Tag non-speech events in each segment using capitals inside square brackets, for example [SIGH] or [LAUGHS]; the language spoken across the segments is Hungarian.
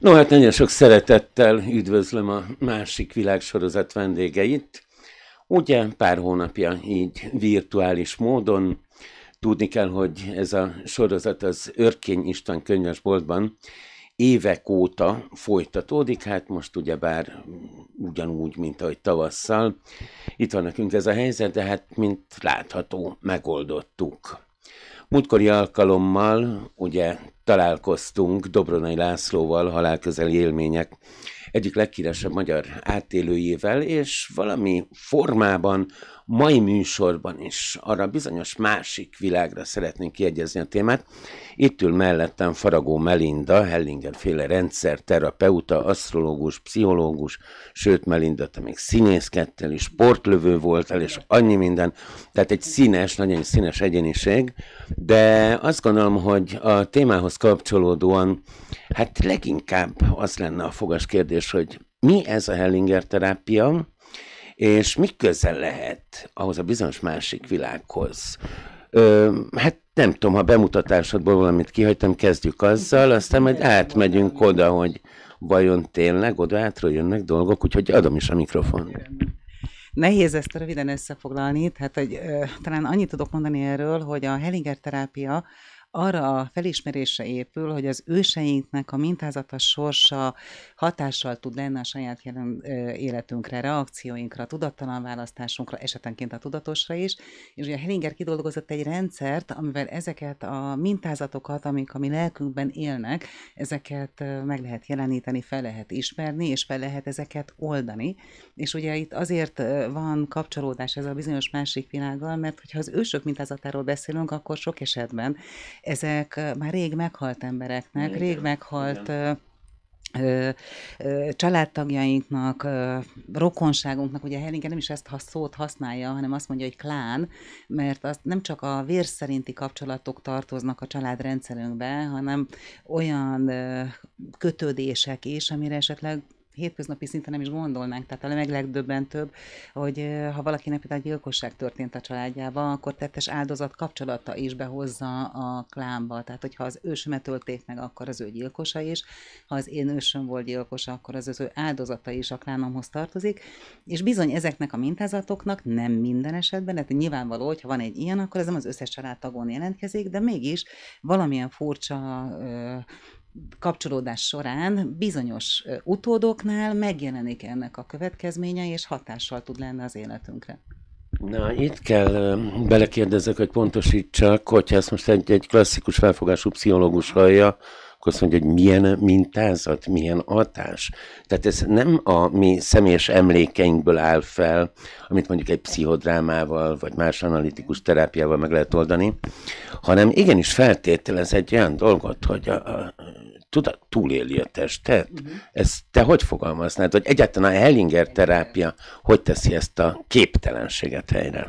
No hát nagyon sok szeretettel üdvözlöm a másik világsorozat vendégeit. Ugye pár hónapja így virtuális módon. Tudni kell, hogy ez a sorozat az Örkény István könyvesboltban évek óta folytatódik, hát most ugye bár ugyanúgy, mint ahogy tavasszal. Itt van nekünk ez a helyzet, de hát, mint látható, megoldottuk. Múltkori alkalommal ugye találkoztunk Dobronai Lászlóval, halálközeli élmények egyik legkíresebb magyar átélőjével és valami formában mai műsorban is arra bizonyos másik világra szeretnénk kiegyezni a témát. Itt ül mellettem Faragó Melinda, Hellinger féle rendszerterapeuta, asztrológus, pszichológus, sőt Melinda, te még színészkedtél is, sportlövő voltál, és annyi minden. Tehát egy színes, nagyon színes egyéniség, de azt gondolom, hogy a témához kapcsolódóan hát leginkább az lenne a fogas kérdés, hogy mi ez a Hellinger terápia, és mi közel lehet ahhoz a bizonyos másik világhoz? Ö, hát nem tudom, ha bemutatásodból valamit kihagytam, kezdjük azzal, aztán majd átmegyünk oda, hogy vajon tényleg oda átról jönnek dolgok, úgyhogy adom is a mikrofon. Nehéz ezt röviden összefoglalni, tehát hogy, ö, talán annyit tudok mondani erről, hogy a Hellinger terápia arra a felismerésre épül, hogy az őseinknek a mintázata sorsa hatással tud lenni a saját jelen életünkre, reakcióinkra, tudattalan választásunkra, esetenként a tudatosra is. És ugye Hellinger kidolgozott egy rendszert, amivel ezeket a mintázatokat, amik a mi lelkünkben élnek, ezeket meg lehet jeleníteni, fel lehet ismerni, és fel lehet ezeket oldani. És ugye itt azért van kapcsolódás ez a bizonyos másik világgal, mert hogyha az ősök mintázatáról beszélünk, akkor sok esetben ezek már rég meghalt embereknek, Igen. rég meghalt családtagjainknak, rokonságunknak, ugye Helinke nem is ezt a szót használja, hanem azt mondja, hogy klán, mert azt nem csak a vér szerinti kapcsolatok tartoznak a családrendszerünkbe, hanem olyan kötődések is, amire esetleg hétköznapi szinten nem is gondolnánk. Tehát a leglegdöbbentőbb, hogy ha valakinek például gyilkosság történt a családjában, akkor tettes áldozat kapcsolata is behozza a klámba. Tehát, hogyha az ősömet ölték meg, akkor az ő gyilkosa is. Ha az én ősöm volt gyilkos, akkor az az ő áldozata is a klánomhoz tartozik. És bizony ezeknek a mintázatoknak nem minden esetben, tehát nyilvánvaló, hogy ha van egy ilyen, akkor ez nem az összes családtagon jelentkezik, de mégis valamilyen furcsa ö, kapcsolódás során bizonyos utódoknál megjelenik ennek a következménye, és hatással tud lenni az életünkre. Na, itt kell belekérdezek, hogy pontosítsak, hogyha ezt most egy, egy klasszikus felfogású pszichológus hallja, akkor azt mondja, hogy milyen mintázat, milyen hatás. Tehát ez nem a mi személyes emlékeinkből áll fel, amit mondjuk egy pszichodrámával, vagy más analitikus terápiával meg lehet oldani, hanem igenis feltételez egy olyan dolgot, hogy a, a tudod, túléli a testet? Uh-huh. Ezt te hogy fogalmaznád, hogy egyáltalán a Hellinger terápia hogy teszi ezt a képtelenséget helyre?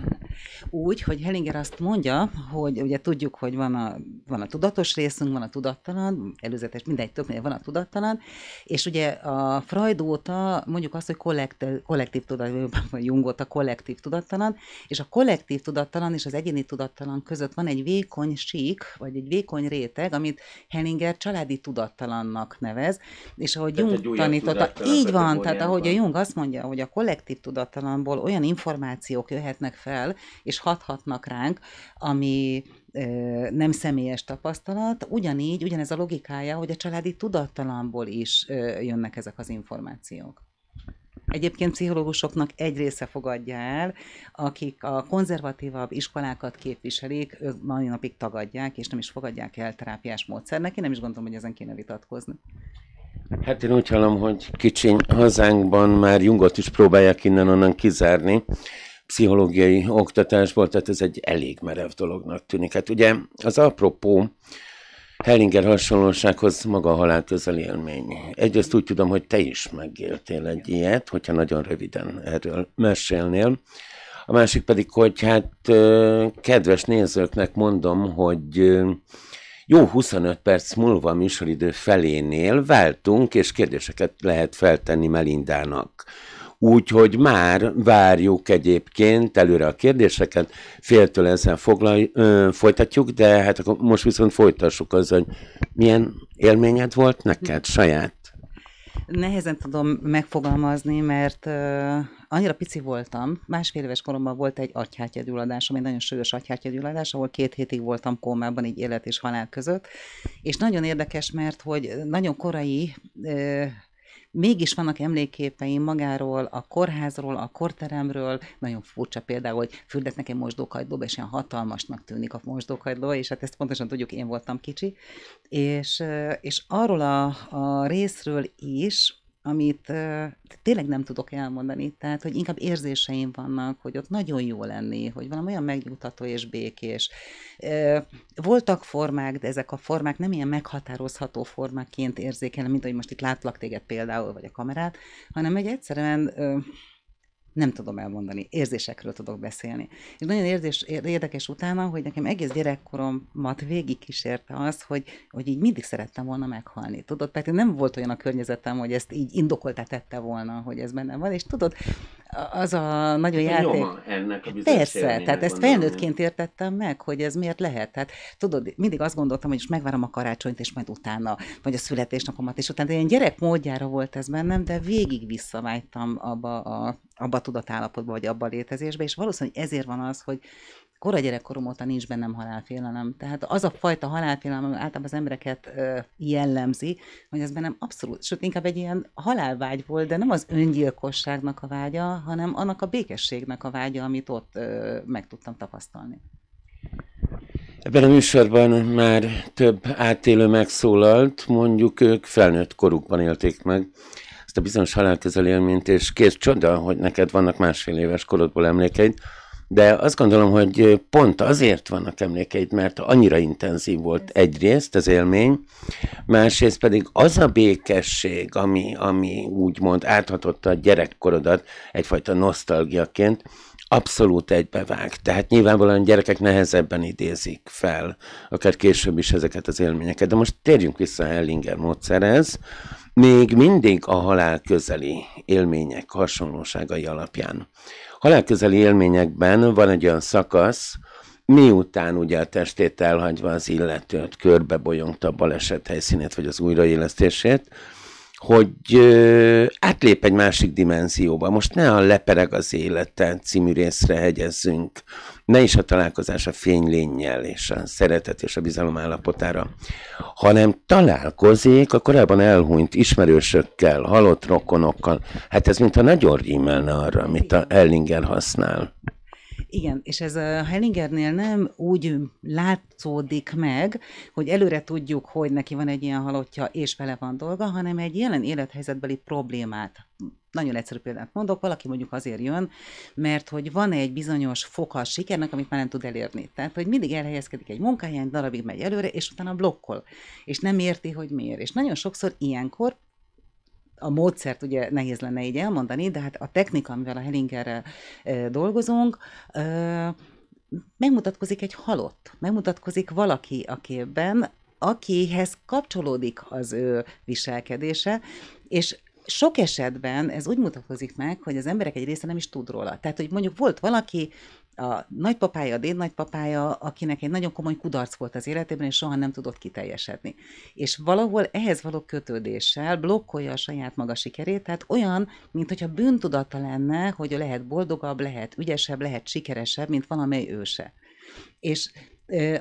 Úgy, hogy Hellinger azt mondja, hogy ugye tudjuk, hogy van a, van a tudatos részünk, van a tudattalan, előzetes, mindegy, több van a tudattalan, és ugye a Freud óta mondjuk azt, hogy kollekt, kollektív tudattalan, vagy Jung óta kollektív tudattalan, és a kollektív tudattalan és az egyéni tudattalan között van egy vékony sík, vagy egy vékony réteg, amit Hellinger családi tudat tudattalannak nevez, és ahogy tehát Jung tanította, így van, tehát ahogy a Jung azt mondja, hogy a kollektív tudattalamból olyan információk jöhetnek fel, és hathatnak ránk, ami nem személyes tapasztalat, ugyanígy, ugyanez a logikája, hogy a családi tudattalamból is jönnek ezek az információk. Egyébként pszichológusoknak egy része fogadja el, akik a konzervatívabb iskolákat képviselik, ők mai napig tagadják, és nem is fogadják el terápiás módszernek. Én nem is gondolom, hogy ezen kéne vitatkozni. Hát én úgy hallom, hogy kicsi hazánkban már Jungot is próbálják innen-onnan kizárni pszichológiai oktatásból, tehát ez egy elég merev dolognak tűnik. Hát ugye az apropó, Hellinger hasonlósághoz maga a halál közeli élmény. Egyrészt úgy tudom, hogy te is megéltél egy ilyet, hogyha nagyon röviden erről mesélnél. A másik pedig, hogy hát kedves nézőknek mondom, hogy jó 25 perc múlva a műsoridő felénél váltunk, és kérdéseket lehet feltenni Melindának. Úgyhogy már várjuk egyébként előre a kérdéseket, féltől ezzel foglalj, ö, folytatjuk, de hát akkor most viszont folytassuk az, hogy milyen élményed volt neked saját? Nehezen tudom megfogalmazni, mert ö, annyira pici voltam, másfél éves koromban volt egy agyhártyagyulladásom, egy nagyon súlyos agyhártyagyulladás, ahol két hétig voltam kómában, így élet és halál között. És nagyon érdekes, mert hogy nagyon korai ö, Mégis vannak emléképeim magáról, a kórházról, a korteremről. Nagyon furcsa például, hogy fürdet nekem mosdókagylóba, és ilyen hatalmasnak tűnik a mosdókajdó, és hát ezt pontosan tudjuk, én voltam kicsi. És, és arról a, a részről is, amit uh, tényleg nem tudok elmondani, tehát, hogy inkább érzéseim vannak, hogy ott nagyon jó lenni, hogy valami olyan megnyugtató és békés. Uh, voltak formák, de ezek a formák nem ilyen meghatározható formákként érzékelem, mint hogy most itt látlak téged például, vagy a kamerát, hanem egy egyszerűen uh, nem tudom elmondani, érzésekről tudok beszélni. És nagyon érzés, érdekes utána, hogy nekem egész gyerekkoromat végigkísérte az, hogy, hogy így mindig szerettem volna meghalni. Tudod, pedig nem volt olyan a környezetem, hogy ezt így indokoltá tette volna, hogy ez benne van, és tudod, az a nagyon hát játék... Nyoma ennek a hát Persze, tehát ezt felnőttként értettem meg, hogy ez miért lehet. Tehát tudod, mindig azt gondoltam, hogy most megvárom a karácsonyt, és majd utána, vagy a születésnapomat, és utána. De ilyen gyerek módjára volt ez bennem, de végig visszavágytam abba a, abba a tudatállapotba, vagy abba a létezésbe, és valószínűleg ezért van az, hogy kora gyerekkorom óta nincs bennem halálfélelem. Tehát az a fajta halálfélelem, ami általában az embereket jellemzi, hogy ez bennem abszolút, sőt inkább egy ilyen halálvágy volt, de nem az öngyilkosságnak a vágya, hanem annak a békességnek a vágya, amit ott meg tudtam tapasztalni. Ebben a műsorban már több átélő megszólalt, mondjuk ők felnőtt korukban élték meg ezt a bizonyos élményt, és kész csoda, hogy neked vannak másfél éves korodból emlékeid, de azt gondolom, hogy pont azért vannak emlékeid, mert annyira intenzív volt egyrészt az élmény, másrészt pedig az a békesség, ami, ami úgymond áthatotta a gyerekkorodat egyfajta nosztalgiaként, abszolút egybevág. Tehát nyilvánvalóan gyerekek nehezebben idézik fel, akár később is ezeket az élményeket. De most térjünk vissza Hellinger módszerhez. Még mindig a halál közeli élmények hasonlóságai alapján. Halálközeli élményekben van egy olyan szakasz, miután ugye a testét elhagyva az illetőt körbebolyongta a baleset helyszínét, vagy az újraélesztését, hogy ö, átlép egy másik dimenzióba. Most ne a Lepereg az életen című részre hegyezzünk, ne is a találkozás a fénylénnyel és a szeretet és a bizalom állapotára, hanem találkozik a korábban elhunyt ismerősökkel, halott rokonokkal. Hát ez mintha nagyon rímelne arra, amit a Ellinger használ. Igen, és ez a Hellingernél nem úgy látszódik meg, hogy előre tudjuk, hogy neki van egy ilyen halottja, és vele van dolga, hanem egy jelen élethelyzetbeli problémát nagyon egyszerű példát mondok, valaki mondjuk azért jön, mert hogy van egy bizonyos foka a sikernek, amit már nem tud elérni. Tehát, hogy mindig elhelyezkedik egy munkáján, darabig megy előre, és utána blokkol, és nem érti, hogy miért. És nagyon sokszor ilyenkor a módszert ugye nehéz lenne így elmondani, de hát a technika, amivel a Hellingerrel dolgozunk, megmutatkozik egy halott, megmutatkozik valaki a képben, akihez kapcsolódik az ő viselkedése, és sok esetben ez úgy mutatkozik meg, hogy az emberek egy része nem is tud róla. Tehát, hogy mondjuk volt valaki, a nagypapája, a dédnagypapája, akinek egy nagyon komoly kudarc volt az életében, és soha nem tudott kiteljesedni. És valahol ehhez való kötődéssel blokkolja a saját maga sikerét, tehát olyan, mint hogyha bűntudata lenne, hogy lehet boldogabb, lehet ügyesebb, lehet sikeresebb, mint valamely őse. És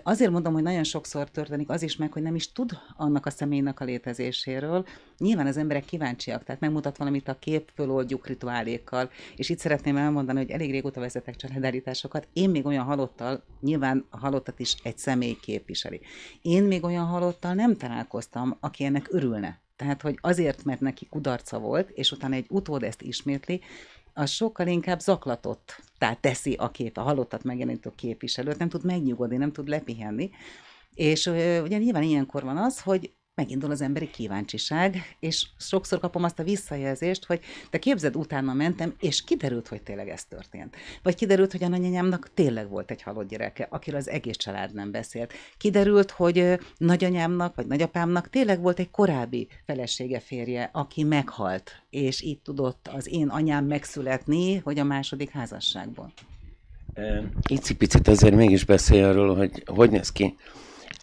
Azért mondom, hogy nagyon sokszor történik az is meg, hogy nem is tud annak a személynek a létezéséről. Nyilván az emberek kíváncsiak, tehát megmutat valamit a kép, föloldjuk rituálékkal. És itt szeretném elmondani, hogy elég régóta vezetek családállításokat. Én még olyan halottal, nyilván a halottat is egy személy képviseli. Én még olyan halottal nem találkoztam, aki ennek örülne. Tehát, hogy azért, mert neki kudarca volt, és utána egy utód ezt ismétli, az sokkal inkább zaklatott, tehát teszi a kép, a halottat megjelenítő képviselőt, nem tud megnyugodni, nem tud lepihenni. És ugye nyilván ilyenkor van az, hogy megindul az emberi kíváncsiság, és sokszor kapom azt a visszajelzést, hogy de képzeld, utána mentem, és kiderült, hogy tényleg ez történt. Vagy kiderült, hogy a nagyanyámnak tényleg volt egy halott gyereke, akiről az egész család nem beszélt. Kiderült, hogy nagyanyámnak vagy nagyapámnak tényleg volt egy korábbi felesége, férje, aki meghalt, és így tudott az én anyám megszületni, hogy a második házasságból. Icipicit azért mégis beszél arról, hogy hogy néz ki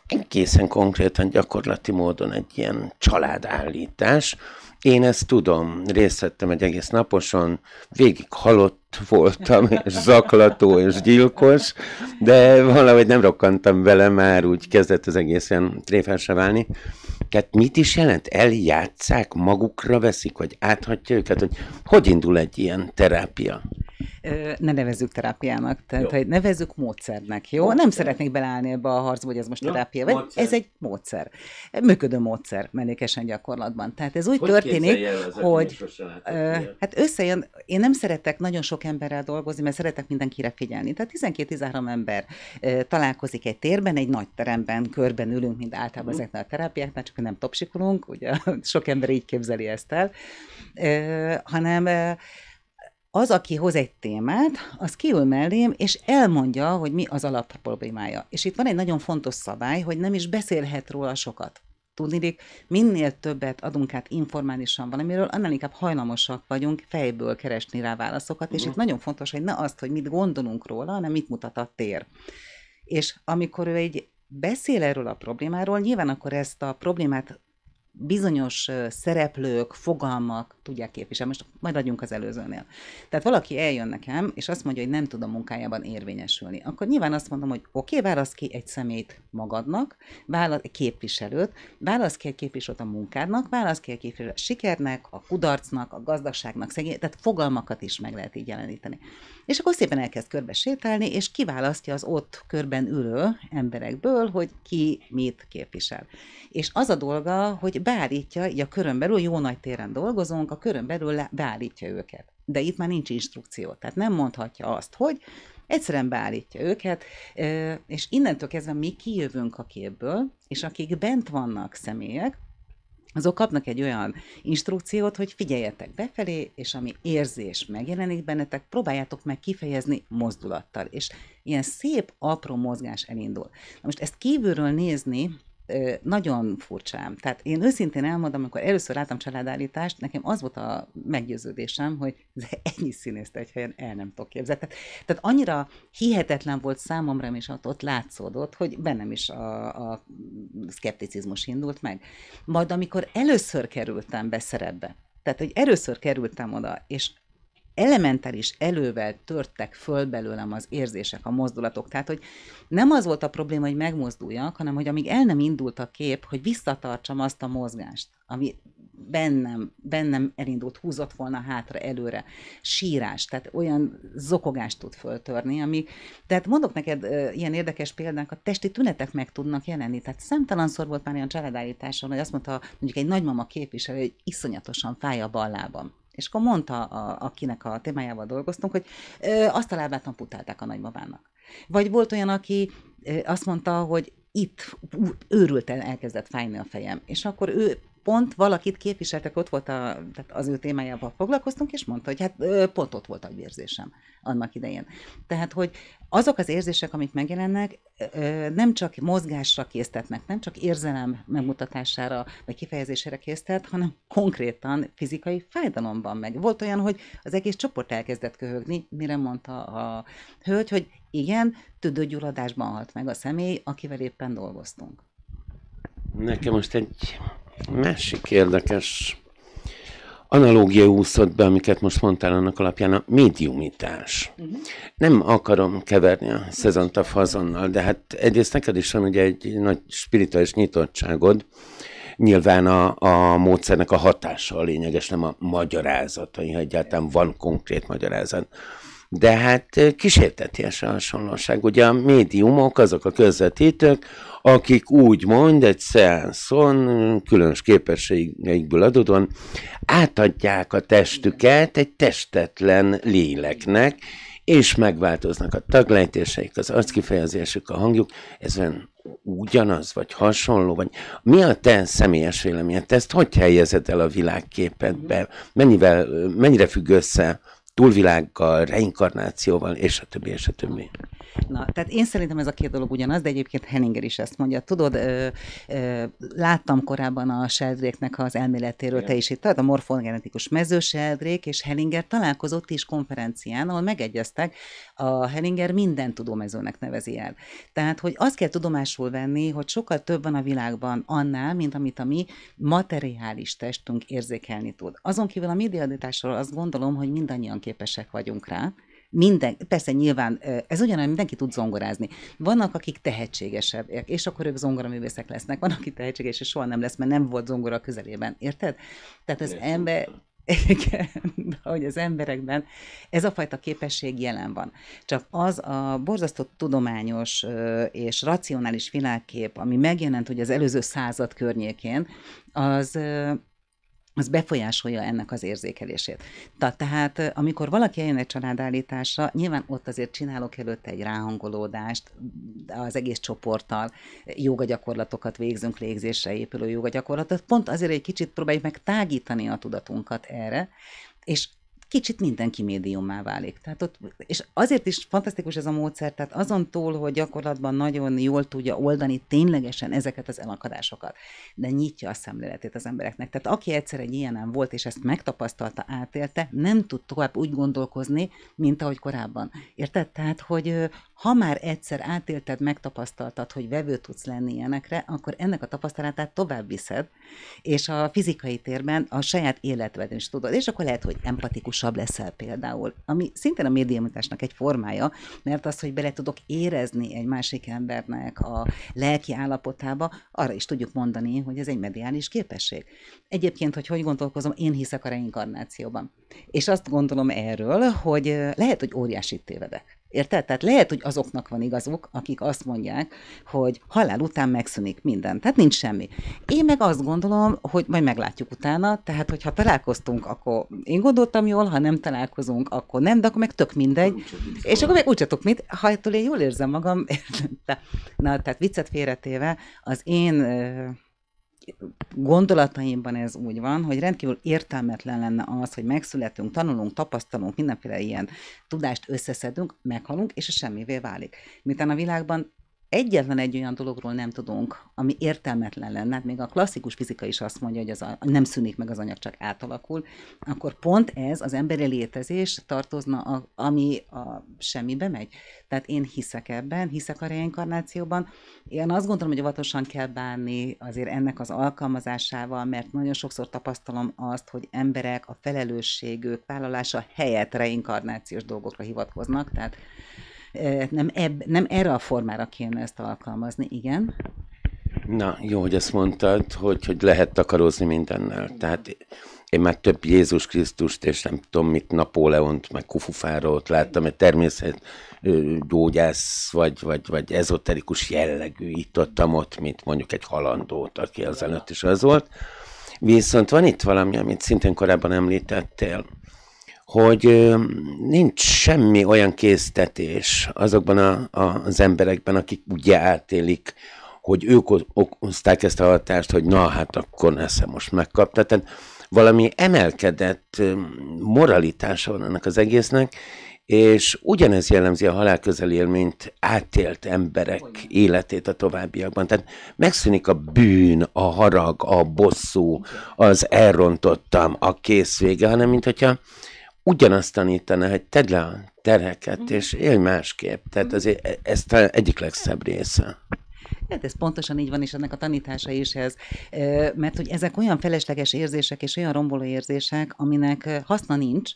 egészen konkrétan gyakorlati módon egy ilyen családállítás. Én ezt tudom, részt vettem egy egész naposon, végig halott voltam, [LAUGHS] és zaklató, és gyilkos, de valahogy nem rokkantam vele már, úgy kezdett az egész ilyen tréfásra válni. Tehát mit is jelent? Eljátszák, magukra veszik, vagy áthatja őket, hogy hogy indul egy ilyen terápia? ne nevezzük terápiának, tehát jó. nevezzük módszernek, jó? Módszer. Nem szeretnék beleállni ebbe a harcba, hogy ez most jó, terápia, vagy módszer. ez egy módszer. Működő módszer menékesen gyakorlatban. Tehát ez úgy hogy történik, hogy hát összejön, én nem szeretek nagyon sok sok emberrel dolgozni, mert szeretek mindenkire figyelni. Tehát 12-13 ember találkozik egy térben, egy nagy teremben, körben ülünk, mint általában uh-huh. ezeknél a terápiáknál, csak nem topsikulunk, ugye [LAUGHS] sok ember így képzeli ezt el, hanem az, aki hoz egy témát, az kiül mellém, és elmondja, hogy mi az alapproblémája. És itt van egy nagyon fontos szabály, hogy nem is beszélhet róla sokat tudnilik, minél többet adunk át informálisan valamiről, annál inkább hajlamosak vagyunk fejből keresni rá válaszokat, és uh-huh. itt nagyon fontos, hogy ne azt, hogy mit gondolunk róla, hanem mit mutat a tér. És amikor ő egy beszél erről a problémáról, nyilván akkor ezt a problémát bizonyos szereplők, fogalmak tudják képviselni. Most majd adjunk az előzőnél. Tehát valaki eljön nekem, és azt mondja, hogy nem tud a munkájában érvényesülni. Akkor nyilván azt mondom, hogy oké, okay, válasz ki egy szemét magadnak, válasz, képviselőt, válasz ki egy képviselőt a munkádnak, válasz ki egy képviselőt a sikernek, a kudarcnak, a gazdagságnak, szegény, tehát fogalmakat is meg lehet így jeleníteni. És akkor szépen elkezd körbe sétálni, és kiválasztja az ott körben ülő emberekből, hogy ki mit képvisel. És az a dolga, hogy beállítja, így a körön belül, jó nagy téren dolgozunk, a körön belül beállítja őket. De itt már nincs instrukció, tehát nem mondhatja azt, hogy egyszerűen beállítja őket, és innentől kezdve mi kijövünk a képből, és akik bent vannak személyek, azok kapnak egy olyan instrukciót, hogy figyeljetek befelé, és ami érzés megjelenik bennetek, próbáljátok meg kifejezni mozdulattal, és ilyen szép, apró mozgás elindul. Na most ezt kívülről nézni, nagyon furcsám. Tehát én őszintén elmondom, amikor először láttam családállítást, nekem az volt a meggyőződésem, hogy ennyi színészt egy helyen el nem tudok képzelni. Tehát, tehát annyira hihetetlen volt számomra, és ott, ott látszódott, hogy bennem is a, a szkepticizmus indult meg. Majd amikor először kerültem be szerepbe, tehát, hogy először kerültem oda, és elementális elővel törtek föl belőlem az érzések, a mozdulatok. Tehát, hogy nem az volt a probléma, hogy megmozduljak, hanem hogy amíg el nem indult a kép, hogy visszatartsam azt a mozgást, ami bennem, bennem elindult, húzott volna hátra, előre. Sírás, tehát olyan zokogást tud föltörni, ami, tehát mondok neked ilyen érdekes példák, a testi tünetek meg tudnak jelenni. Tehát szor volt már ilyen családállításon, hogy azt mondta mondjuk egy nagymama képviselő, hogy iszonyatosan fáj a ballában. És akkor mondta, a, akinek a témájával dolgoztunk, hogy ö, azt a lábát amputálták a nagymamának. Vagy volt olyan, aki ö, azt mondta, hogy itt őrülten elkezdett fájni a fejem, és akkor ő pont valakit képviseltek, ott volt a, tehát az ő témájával foglalkoztunk, és mondta, hogy hát pont ott volt érzésem, annak idején. Tehát, hogy azok az érzések, amik megjelennek, nem csak mozgásra késztetnek, nem csak érzelem megmutatására vagy kifejezésére késztet, hanem konkrétan fizikai fájdalom van meg. Volt olyan, hogy az egész csoport elkezdett köhögni, mire mondta a hölgy, hogy igen, tüdőgyulladásban halt meg a személy, akivel éppen dolgoztunk. Nekem most egy Másik érdekes analógia úszott be, amiket most mondtál annak alapján, a médiumítás. Uh-huh. Mhm. Nem akarom keverni a szezont a fazonnal, de hát egyrészt neked is van ugye egy nagy spirituális nyitottságod, Nyilván a, a módszernek a hatása a lényeges, nem a magyarázat, hogy egyáltalán van konkrét magyarázat. Uh, de hát kísérteties a hasonlóság. Ugye a médiumok azok a közvetítők, akik úgy mond egy szeánszon, különös képességeikből adódóan átadják a testüket egy testetlen léleknek, és megváltoznak a taglejtéseik, az arckifejezésük, a hangjuk, ezen ugyanaz, vagy hasonló, vagy mi a te személyes véleményed? Te ezt hogy helyezed el a világképedbe? Mennyivel, mennyire függ össze túlvilággal, reinkarnációval, és a többi, és a többi. Na, tehát én szerintem ez a két dolog ugyanaz, de egyébként Henninger is ezt mondja. Tudod, ö, ö, láttam korábban a seldréknek az elméletéről, Igen. te is itt a morfogenetikus mezőseldrék, és Henninger találkozott is konferencián, ahol megegyeztek, a Henninger minden tudómezőnek nevezi el. Tehát, hogy azt kell tudomásul venni, hogy sokkal több van a világban annál, mint amit a mi materiális testünk érzékelni tud. Azon kívül a médiadításról azt gondolom, hogy mindannyian képesek vagyunk rá. Minden, persze nyilván, ez ugyanolyan, mindenki tud zongorázni. Vannak, akik tehetségesebb, és akkor ők zongoraművészek lesznek. Van, aki tehetséges, és soha nem lesz, mert nem volt zongora közelében. Érted? Tehát az Én ember, [LAUGHS] igen, de hogy az emberekben ez a fajta képesség jelen van. Csak az a borzasztó tudományos és racionális világkép, ami megjelent hogy az előző század környékén, az az befolyásolja ennek az érzékelését. Tehát amikor valaki eljön egy családállításra, nyilván ott azért csinálok előtte egy ráhangolódást az egész csoporttal, jogagyakorlatokat végzünk, légzésre épülő jogagyakorlatot, pont azért egy kicsit próbáljuk meg tágítani a tudatunkat erre, és kicsit mindenki médiummá válik. Tehát ott, és azért is fantasztikus ez a módszer, tehát azon túl, hogy gyakorlatban nagyon jól tudja oldani ténylegesen ezeket az elakadásokat, de nyitja a szemléletét az embereknek. Tehát aki egyszer egy nem volt, és ezt megtapasztalta, átélte, nem tud tovább úgy gondolkozni, mint ahogy korábban. Érted? Tehát, hogy ha már egyszer átélted, megtapasztaltad, hogy vevő tudsz lenni ilyenekre, akkor ennek a tapasztalatát tovább viszed, és a fizikai térben a saját életvedben is tudod, és akkor lehet, hogy empatikusabb leszel például, ami szintén a médiumításnak egy formája, mert az, hogy bele tudok érezni egy másik embernek a lelki állapotába, arra is tudjuk mondani, hogy ez egy mediális képesség. Egyébként, hogy hogy gondolkozom, én hiszek a reinkarnációban. És azt gondolom erről, hogy lehet, hogy óriási tévedek Érted? Tehát lehet, hogy azoknak van igazuk, akik azt mondják, hogy halál után megszűnik minden, tehát nincs semmi. Én meg azt gondolom, hogy majd meglátjuk utána, tehát hogyha találkoztunk, akkor én gondoltam jól, ha nem találkozunk, akkor nem, de akkor meg tök mindegy. Úgy, és akkor meg úgy csatok, mint ha ettől én jól érzem magam, [LAUGHS] Na, tehát viccet félretéve, az én gondolataimban ez úgy van, hogy rendkívül értelmetlen lenne az, hogy megszületünk, tanulunk, tapasztalunk, mindenféle ilyen tudást összeszedünk, meghalunk, és a semmivé válik. Miután a világban egyetlen egy olyan dologról nem tudunk, ami értelmetlen lenne, hát még a klasszikus fizika is azt mondja, hogy az a, nem szűnik meg az anyag, csak átalakul, akkor pont ez az emberi létezés tartozna, a, ami a semmibe megy. Tehát én hiszek ebben, hiszek a reinkarnációban. Én azt gondolom, hogy óvatosan kell bánni azért ennek az alkalmazásával, mert nagyon sokszor tapasztalom azt, hogy emberek a felelősségük vállalása helyett reinkarnációs dolgokra hivatkoznak, tehát nem, ebb, nem erre a formára kéne ezt alkalmazni, igen? Na, jó, hogy ezt mondtad, hogy, hogy lehet takarózni mindennel. Tehát én már több Jézus Krisztust, és nem tudom mit, Napóleont, meg Kufufárót láttam, egy természet gyógyász, vagy, vagy, vagy ezoterikus jellegű itt ott, mint mondjuk egy halandót, aki előtt is az volt. Viszont van itt valami, amit szintén korábban említettél, hogy nincs semmi olyan késztetés azokban a, a, az emberekben, akik ugye átélik, hogy ők okozták ezt a hatást, hogy na hát akkor ezt most megkapta. Tehát valami emelkedett moralitása van ennek az egésznek, és ugyanez jellemzi a halál közeli élményt átélt emberek életét a továbbiakban. Tehát megszűnik a bűn, a harag, a bosszú, az elrontottam, a kész vége, hanem mint hogyha ugyanazt tanítaná, hogy tedd le a terheket, mhm. és élj másképp. Tehát mhm. azért e- ez egyik legszebb része. Hát ez pontosan így van, és ennek a tanítása is ez. Mert hogy ezek olyan felesleges érzések és olyan romboló érzések, aminek haszna nincs,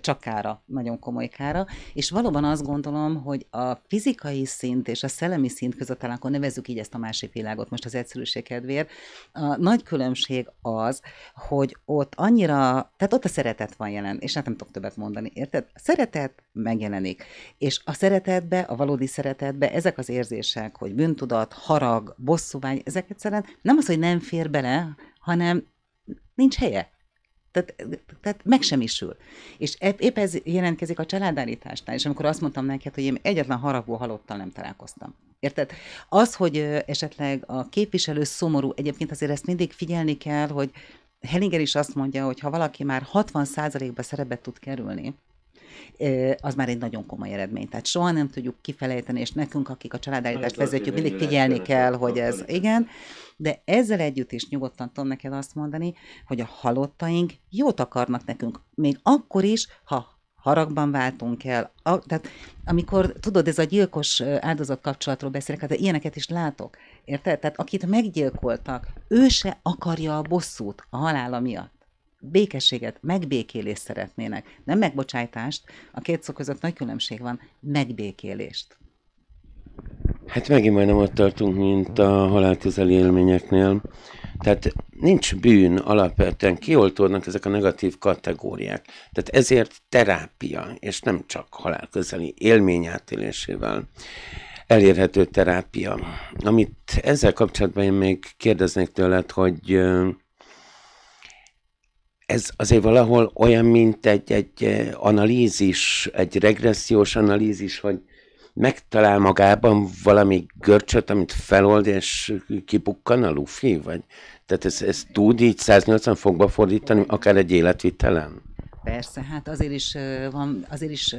csak kára, nagyon komoly kára. És valóban azt gondolom, hogy a fizikai szint és a szellemi szint között talán akkor nevezzük így ezt a másik világot most az egyszerűség kedvéért. A nagy különbség az, hogy ott annyira, tehát ott a szeretet van jelen, és hát nem tudok többet mondani, érted? A szeretet megjelenik. És a szeretetbe, a valódi szeretetbe ezek az érzések, hogy bűntudat, harag, bosszúvány, ezek egyszerűen nem az, hogy nem fér bele, hanem nincs helye. Tehát, tehát megsemmisül. És épp ez jelentkezik a családállításnál, és amikor azt mondtam neked, hogy én egyetlen haragú halottal nem találkoztam. Érted? Az, hogy esetleg a képviselő szomorú, egyébként azért ezt mindig figyelni kell, hogy Hellinger is azt mondja, hogy ha valaki már 60%-ba szerepet tud kerülni, az már egy nagyon komoly eredmény. Tehát soha nem tudjuk kifelejteni, és nekünk, akik a családállítást hát vezetjük, mindig figyelni kell, hogy ez igen. De ezzel együtt is nyugodtan tudom neked azt mondani, hogy a halottaink jót akarnak nekünk, még akkor is, ha haragban váltunk el. A, tehát amikor, tudod, ez a gyilkos áldozat kapcsolatról beszélek, hát ilyeneket is látok. Érted? Tehát akit meggyilkoltak, ő se akarja a bosszút a halála miatt békességet, megbékélést szeretnének. Nem megbocsájtást, a két szó között nagy különbség van, megbékélést. Hát megint majdnem ott tartunk, mint a halálközeli élményeknél. Tehát nincs bűn alapvetően, kioltódnak ezek a negatív kategóriák. Tehát ezért terápia, és nem csak halálközeli élmény átélésével elérhető terápia. Amit ezzel kapcsolatban én még kérdeznék tőled, hogy ez azért valahol olyan, mint egy, egy eh, analízis, egy regressziós analízis, hogy megtalál magában valami görcsöt, amit felold, és kipukkan a lufi? Vagy? Tehát ez ez tud így 180 fokba fordítani, akár egy életvitelen? Persze, hát azért is van, azért is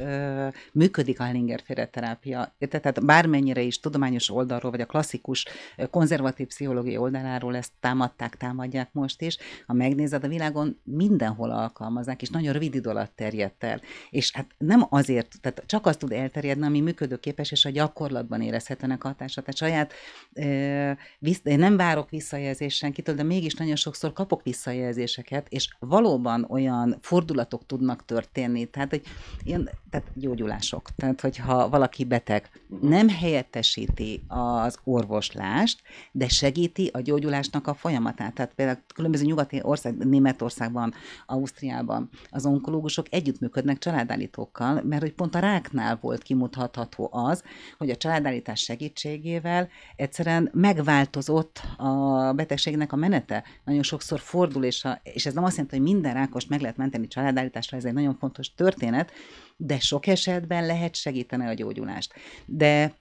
működik a Hellinger terápia. Tehát bármennyire is tudományos oldalról, vagy a klasszikus konzervatív pszichológiai oldaláról ezt támadták, támadják most is. Ha megnézed, a világon mindenhol alkalmazzák, és nagyon rövid idő alatt terjedt el. És hát nem azért, tehát csak azt tud elterjedni, ami működőképes, és a gyakorlatban érezhetőnek hatása. Tehát saját, én nem várok visszajelzést senkitől, de mégis nagyon sokszor kapok visszajelzéseket, és valóban olyan fordulatok folyamatok tudnak történni, tehát, hogy ilyen, tehát gyógyulások, tehát hogyha valaki beteg nem helyettesíti az orvoslást, de segíti a gyógyulásnak a folyamatát. Tehát például különböző nyugati ország, Németországban, Ausztriában az onkológusok együttműködnek családállítókkal, mert hogy pont a ráknál volt kimutatható az, hogy a családállítás segítségével egyszerűen megváltozott a betegségnek a menete. Nagyon sokszor fordul, és, a, és ez nem azt jelenti, hogy minden rákost meg lehet menteni családállítással, szállításra, ez egy nagyon fontos történet, de sok esetben lehet segíteni a gyógyulást. De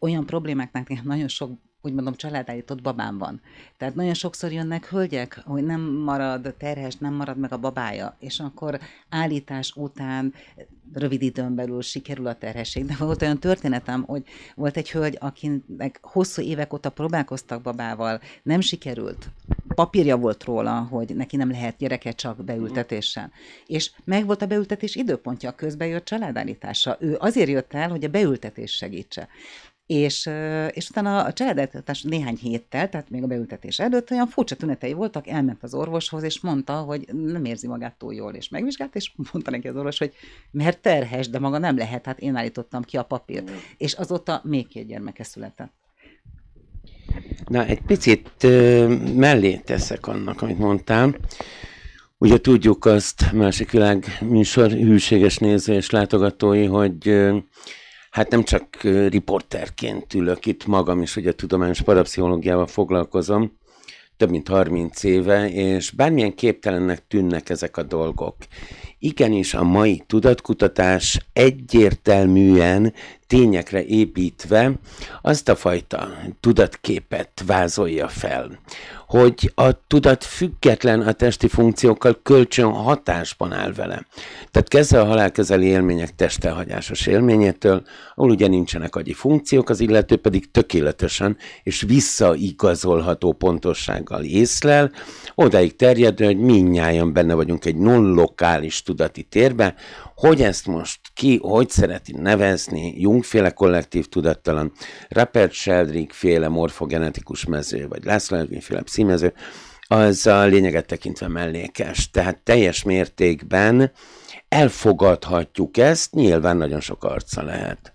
olyan problémáknak, nagyon sok úgy mondom, családállított babám van. Tehát nagyon sokszor jönnek hölgyek, hogy nem marad terhes, nem marad meg a babája, és akkor állítás után rövid időn belül sikerül a terhesség. De volt olyan történetem, hogy volt egy hölgy, akinek hosszú évek óta próbálkoztak babával, nem sikerült. Papírja volt róla, hogy neki nem lehet gyereke csak beültetéssel. És meg volt a beültetés időpontja, közben jött családállítása. Ő azért jött el, hogy a beültetés segítse és, és utána a cseledáltatás néhány héttel, tehát még a beültetés előtt olyan furcsa tünetei voltak, elment az orvoshoz, és mondta, hogy nem érzi magát túl jól, és megvizsgált, és mondta neki az orvos, hogy mert terhes, de maga nem lehet, hát én állítottam ki a papírt. Mm. És azóta még két gyermeke született. Na, egy picit ö, mellé teszek annak, amit mondtál. Ugye tudjuk azt, másik világ műsor hűséges néző és látogatói, hogy ö, Hát nem csak riporterként ülök itt magam is, a tudományos parapszichológiával foglalkozom, több mint 30 éve, és bármilyen képtelennek tűnnek ezek a dolgok, Igenis a mai tudatkutatás egyértelműen tényekre építve azt a fajta tudatképet vázolja fel, hogy a tudat független a testi funkciókkal kölcsön hatásban áll vele. Tehát kezdve a halálkezeli élmények testelhagyásos élményétől, ahol ugye nincsenek agyi funkciók, az illető pedig tökéletesen és visszaigazolható pontossággal észlel, odáig terjedő, hogy minnyáján benne vagyunk egy non-lokális köztudati térbe. Hogy ezt most ki, hogy szereti nevezni, Jungféle kollektív tudattalan, Rappert Sheldrick féle morfogenetikus mező, vagy László Edwin féle pszímező, az a lényeget tekintve mellékes. Tehát teljes mértékben elfogadhatjuk ezt, nyilván nagyon sok arca lehet.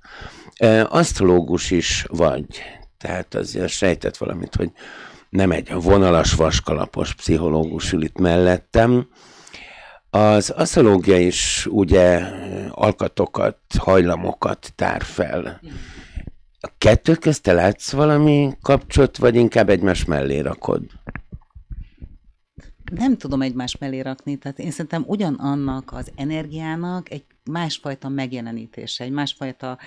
Asztrológus is vagy, tehát azért sejtett valamit, hogy nem egy vonalas vaskalapos pszichológus ül itt mellettem, az asztrológia is ugye alkatokat, hajlamokat tár fel. A kettő közt te látsz valami kapcsot, vagy inkább egymás mellé rakod? Nem tudom egymás mellé rakni, tehát én szerintem ugyanannak az energiának egy másfajta megjelenítése, egy másfajta,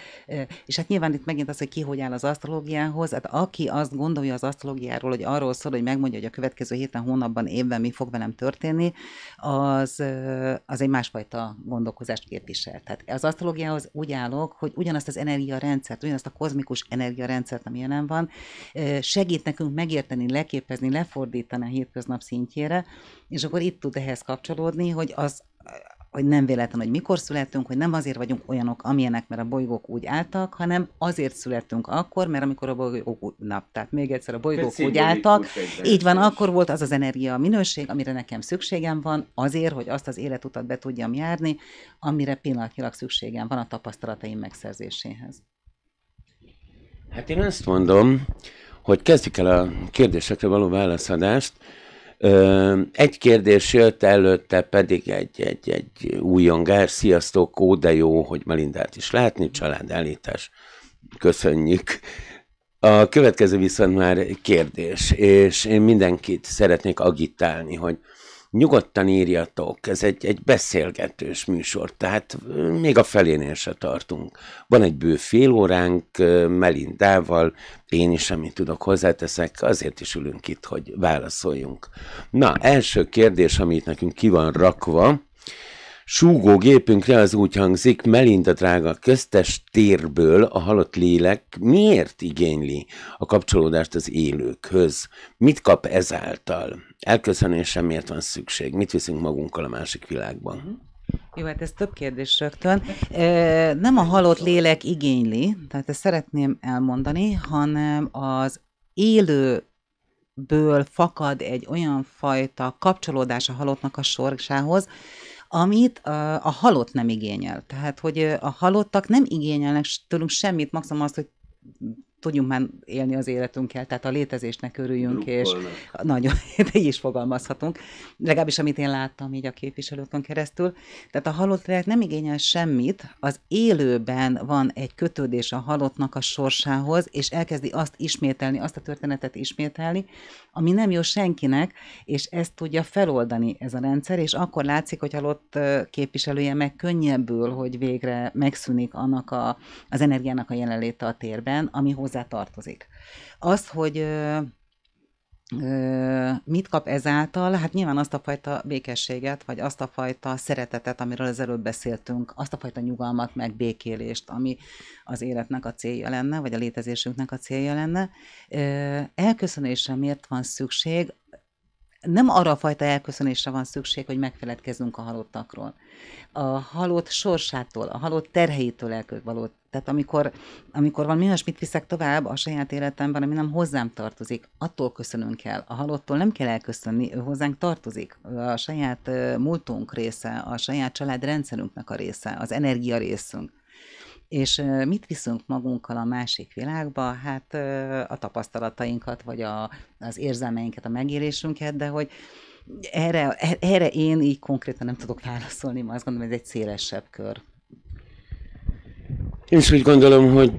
és hát nyilván itt megint az, hogy ki hogy áll az asztrológiához, hát aki azt gondolja az asztrológiáról, hogy arról szól, hogy megmondja, hogy a következő héten, hónapban, évben mi fog velem történni, az, az egy másfajta gondolkozást képvisel. Tehát az asztrológiához úgy állok, hogy ugyanazt az energiarendszert, ugyanazt a kozmikus energiarendszert, ami jelen van, segít nekünk megérteni, leképezni, lefordítani a hétköznap szintjére, és akkor itt tud ehhez kapcsolódni, hogy az hogy nem véletlen, hogy mikor születünk, hogy nem azért vagyunk olyanok, amilyenek, mert a bolygók úgy álltak, hanem azért születünk akkor, mert amikor a bolygók, na, tehát még egyszer, a bolygók úgy álltak, így van, akkor volt az az energia a minőség, amire nekem szükségem van, azért, hogy azt az életutat be tudjam járni, amire pillanatnyilag szükségem van a tapasztalataim megszerzéséhez. Hát én azt mondom, hogy kezdjük el a kérdésekre való válaszadást, egy kérdés jött előtte, pedig egy, egy, egy újongás. Sziasztok, ó, de jó, hogy Melindát is látni, család elítás. Köszönjük. A következő viszont már kérdés, és én mindenkit szeretnék agitálni, hogy nyugodtan írjatok, ez egy, egy beszélgetős műsor, tehát még a felénél se tartunk. Van egy bő fél óránk Melindával, én is, amit tudok, hozzáteszek, azért is ülünk itt, hogy válaszoljunk. Na, első kérdés, amit nekünk ki van rakva, Súgó gépünkre az úgy hangzik, Melinda drága köztes térből a halott lélek miért igényli a kapcsolódást az élőkhöz? Mit kap ezáltal? Elköszönése miért van szükség? Mit viszünk magunkkal a másik világban? Mhm. Jó, hát ez több kérdés rögtön. Nem a halott lélek igényli, tehát ezt szeretném elmondani, hanem az élő ből fakad egy olyan fajta kapcsolódás a halottnak a sorsához, amit a, a halott nem igényel. Tehát, hogy a halottak nem igényelnek tőlünk semmit, maximum azt, hogy tudjunk már élni az életünkkel, tehát a létezésnek örüljünk, Rukolnak. és nagyon, [LAUGHS] de így is fogalmazhatunk, legalábbis amit én láttam így a képviselőkön keresztül. Tehát a halott lélek nem igényel semmit, az élőben van egy kötődés a halottnak a sorsához, és elkezdi azt ismételni, azt a történetet ismételni, ami nem jó senkinek, és ezt tudja feloldani ez a rendszer, és akkor látszik, hogy halott képviselője meg könnyebbül, hogy végre megszűnik annak a, az energiának a jelenléte a térben, ami hozzá tartozik. Az, hogy ö, ö, mit kap ezáltal, hát nyilván azt a fajta békességet, vagy azt a fajta szeretetet, amiről az előbb beszéltünk, azt a fajta nyugalmat, meg békélést, ami az életnek a célja lenne, vagy a létezésünknek a célja lenne. elköszönésre miért van szükség? nem arra a fajta elköszönésre van szükség, hogy megfeledkezzünk a halottakról. A halott sorsától, a halott terheitől való. Tehát amikor, amikor valami olyasmit viszek tovább a saját életemben, ami nem hozzám tartozik, attól köszönünk el. A halottól nem kell elköszönni, ő hozzánk tartozik. A saját múltunk része, a saját családrendszerünknek a része, az energia részünk. És mit viszünk magunkkal a másik világba? Hát a tapasztalatainkat, vagy a, az érzelmeinket, a megélésünket, de hogy erre, e-, erre én így konkrétan nem tudok válaszolni, mert azt gondolom, ez egy szélesebb kör. Én is úgy gondolom, hogy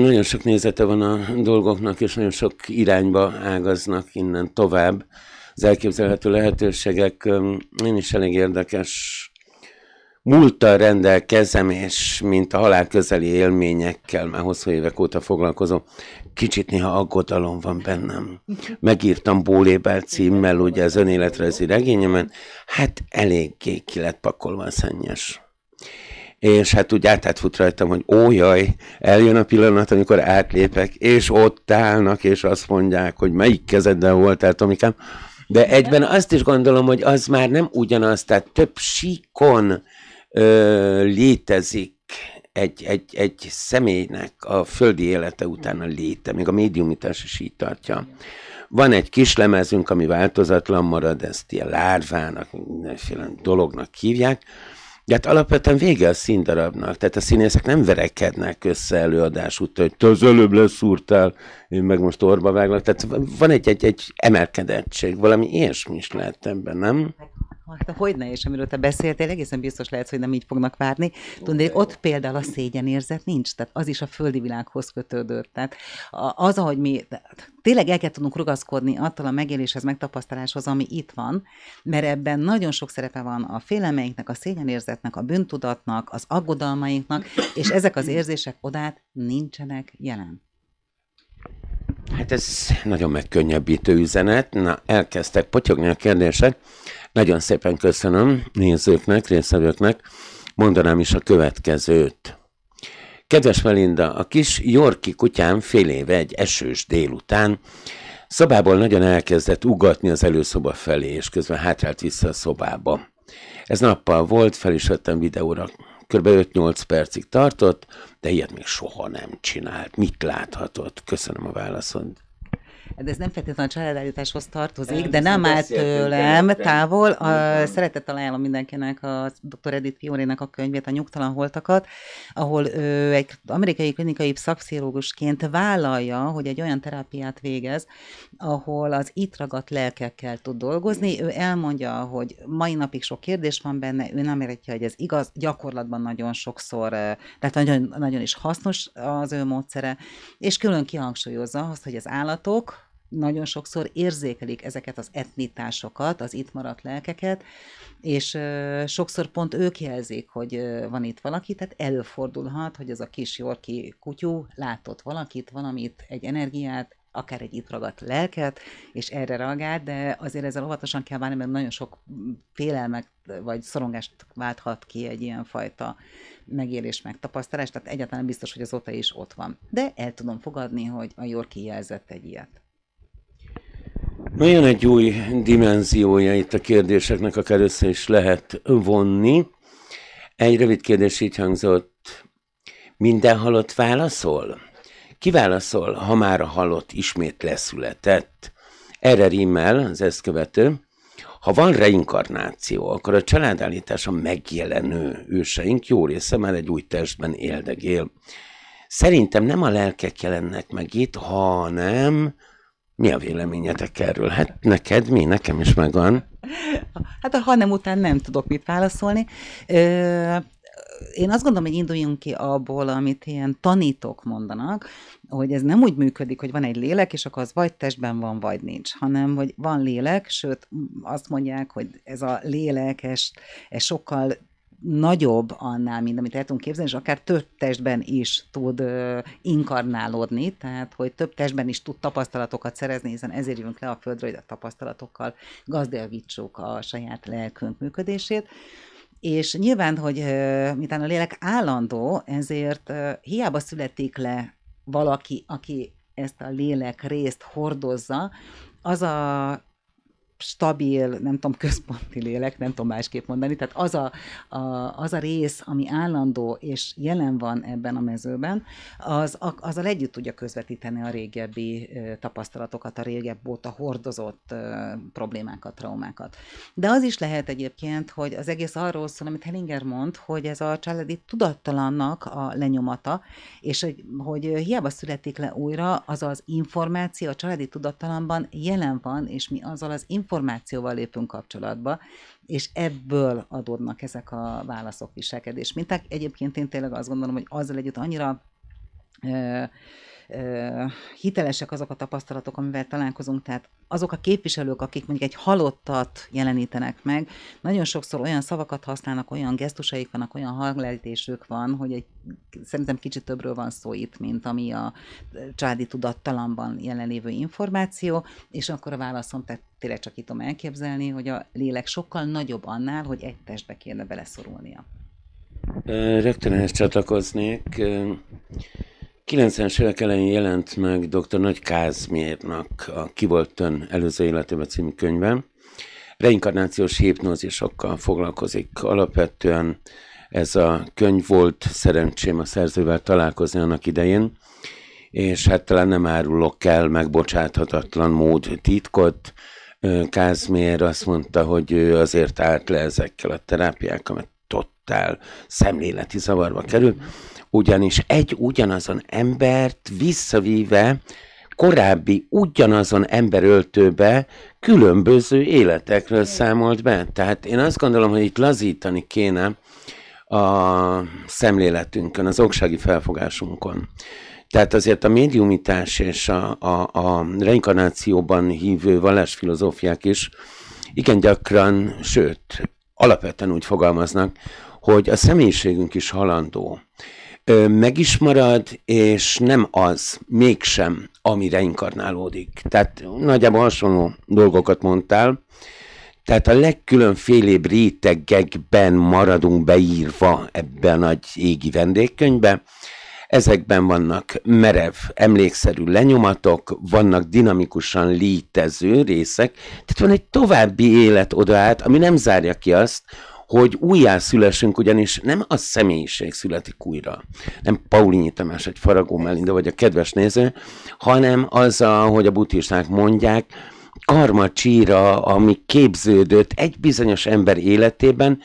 nagyon sok nézete van a dolgoknak, és nagyon sok irányba ágaznak innen tovább az elképzelhető lehetőségek. Én is elég érdekes múlttal rendelkezem, és mint a halál közeli élményekkel, már hosszú évek óta foglalkozom, kicsit néha aggodalom van bennem. Megírtam Bólébel címmel, ugye az önéletrajzi regényemen, hát eléggé ki lett pakolva a szennyes és hát úgy átátfut rajtam, hogy jaj, eljön a pillanat, amikor átlépek, és ott állnak, és azt mondják, hogy melyik kezeddel voltál, Tomikám. De egyben azt is gondolom, hogy az már nem ugyanaz, tehát több síkon ö, létezik egy, egy, egy személynek a földi élete után a léte, még a médiumitás is így tartja. Van egy kis lemezünk, ami változatlan marad, ezt ilyen lárvának, mindenféle dolognak hívják, de hát alapvetően vége a színdarabnak, tehát a színészek nem verekednek össze előadás után, hogy te az előbb leszúrtál, én meg most orba váglak. Tehát van egy, egy, egy emelkedettség, valami ilyesmi is lehet ebben, nem? Hát hogy ne, és amiről te beszéltél, egészen biztos lehet, hogy nem így fognak várni. Tudod, okay. ott például a szégyenérzet nincs, tehát az is a földi világhoz kötődött. Tehát az, ahogy mi tényleg el kell tudnunk rugaszkodni attól a megéléshez, megtapasztaláshoz, ami itt van, mert ebben nagyon sok szerepe van a félelmeinknek, a szégyenérzetnek, a bűntudatnak, az aggodalmainknak, és ezek az érzések odát nincsenek jelen. Hát ez nagyon megkönnyebbítő üzenet. Na, elkezdtek potyogni a kérdések. Nagyon szépen köszönöm nézőknek, részvevőknek. Mondanám is a következőt. Kedves Melinda, a kis Yorki kutyám fél éve egy esős délután szobából nagyon elkezdett ugatni az előszoba felé, és közben hátrált vissza a szobába. Ez nappal volt, fel is vettem videóra. Kb. 5-8 percig tartott, de ilyet még soha nem csinált. Mit láthatott? Köszönöm a válaszod de ez nem feltétlenül a családállításhoz tartozik, de nem állt tőlem távol. A, szeretettel ajánlom mindenkinek a dr. Edith Fiorének a könyvét, a Nyugtalan holtakat, ahol ő egy amerikai klinikai szakszírógusként vállalja, hogy egy olyan terápiát végez, ahol az itt ragadt lelkekkel tud dolgozni. Ő elmondja, hogy mai napig sok kérdés van benne, ő nem értje, hogy ez igaz, gyakorlatban nagyon sokszor, eh, tehát nagyon, nagyon is hasznos az ő módszere, és külön kihangsúlyozza azt, hogy az állatok, nagyon sokszor érzékelik ezeket az etnitásokat, az itt maradt lelkeket, és eh, sokszor pont ők jelzik, hogy eh, van itt valaki, tehát előfordulhat, hogy ez a kis jorki kutyú látott valakit, valamit, egy energiát, akár egy itt ragadt lelket, és erre reagál, de azért ezzel óvatosan kell válni, mert nagyon sok félelmek vagy szorongást válthat ki egy ilyen fajta megélés, megtapasztalás, tehát egyáltalán biztos, hogy azóta is ott van. De el tudom fogadni, hogy a Yorki jelzett egy ilyet. Nagyon egy új dimenziója itt a kérdéseknek, akár össze is lehet vonni. Egy rövid kérdés így hangzott. Minden halott válaszol? kiválaszol, ha már a halott ismét leszületett. Erre rímmel az ezt követő, ha van reinkarnáció, akkor a családállítása megjelenő őseink jó része már egy új testben éldegél. Szerintem nem a lelkek jelennek meg itt, hanem mi a véleményetek erről? Hát neked mi? Nekem is megvan. Hát ha nem után nem tudok mit válaszolni. Ö- én azt gondolom, hogy induljunk ki abból, amit ilyen tanítók mondanak, hogy ez nem úgy működik, hogy van egy lélek, és akkor az vagy testben van, vagy nincs, hanem hogy van lélek, sőt azt mondják, hogy ez a lélek, ez, ez sokkal nagyobb annál, mint amit el tudunk képzelni, és akár több testben is tud ö, inkarnálódni, tehát hogy több testben is tud tapasztalatokat szerezni, hiszen ezért jövünk le a földre, hogy a tapasztalatokkal gazdagítsuk a saját lelkünk működését. És nyilván, hogy miután a lélek állandó, ezért hiába születik le valaki, aki ezt a lélek részt hordozza, az a stabil, nem tudom, központi lélek, nem tudom másképp mondani. Tehát az a, a, az a rész, ami állandó és jelen van ebben a mezőben, az, a, azzal együtt tudja közvetíteni a régebbi tapasztalatokat, a régebb óta hordozott problémákat, traumákat. De az is lehet egyébként, hogy az egész arról szól, amit Hellinger mond, hogy ez a családi tudattalannak a lenyomata, és hogy, hogy hiába születik le újra, az az információ a családi tudattalanban jelen van, és mi azzal az információ információval lépünk kapcsolatba, és ebből adódnak ezek a válaszok, viselkedés minták. Egyébként én tényleg azt gondolom, hogy azzal együtt annyira ö, hitelesek azok a tapasztalatok, amivel találkozunk, tehát azok a képviselők, akik mondjuk egy halottat jelenítenek meg, nagyon sokszor olyan szavakat használnak, olyan gesztusaik vannak, olyan hanglejtésük van, hogy egy, szerintem kicsit többről van szó itt, mint ami a családi tudattalamban jelenlévő információ, és akkor a válaszom, tehát tényleg csak itt tudom elképzelni, hogy a lélek sokkal nagyobb annál, hogy egy testbe kérne beleszorulnia. Rögtön ehhez csatlakoznék. 90-es évek elején jelent meg dr. Nagy Kázmérnak a Ki volt Tön előző életében című könyvem. Reinkarnációs hipnózisokkal foglalkozik. Alapvetően ez a könyv volt szerencsém a szerzővel találkozni annak idején, és hát talán nem árulok el megbocsáthatatlan mód titkot. Kázmér azt mondta, hogy ő azért állt le ezekkel a terápiákkal, mert totál szemléleti zavarba kerül. Mm ugyanis egy ugyanazon embert visszavíve korábbi ugyanazon emberöltőbe különböző életekről számolt be. Tehát én azt gondolom, hogy itt lazítani kéne a szemléletünkön, az oksági felfogásunkon. Tehát azért a médiumitás és a, a, a reinkarnációban hívő vallásfilozófiák is igen gyakran, sőt, alapvetően úgy fogalmaznak, hogy a személyiségünk is halandó meg is marad, és nem az mégsem, ami reinkarnálódik. Tehát nagyjából hasonló dolgokat mondtál. Tehát a legkülönfélébb rétegekben maradunk beírva ebben a nagy égi vendégkönyvbe. Ezekben vannak merev, emlékszerű lenyomatok, vannak dinamikusan létező részek, tehát van egy további élet oda át, ami nem zárja ki azt, hogy szülessünk, ugyanis nem a személyiség születik újra, nem Paulinyi Tamás, egy Faragó Melinda, vagy a kedves néző, hanem az, hogy a buddhisták mondják, karma csíra, ami képződött egy bizonyos ember életében,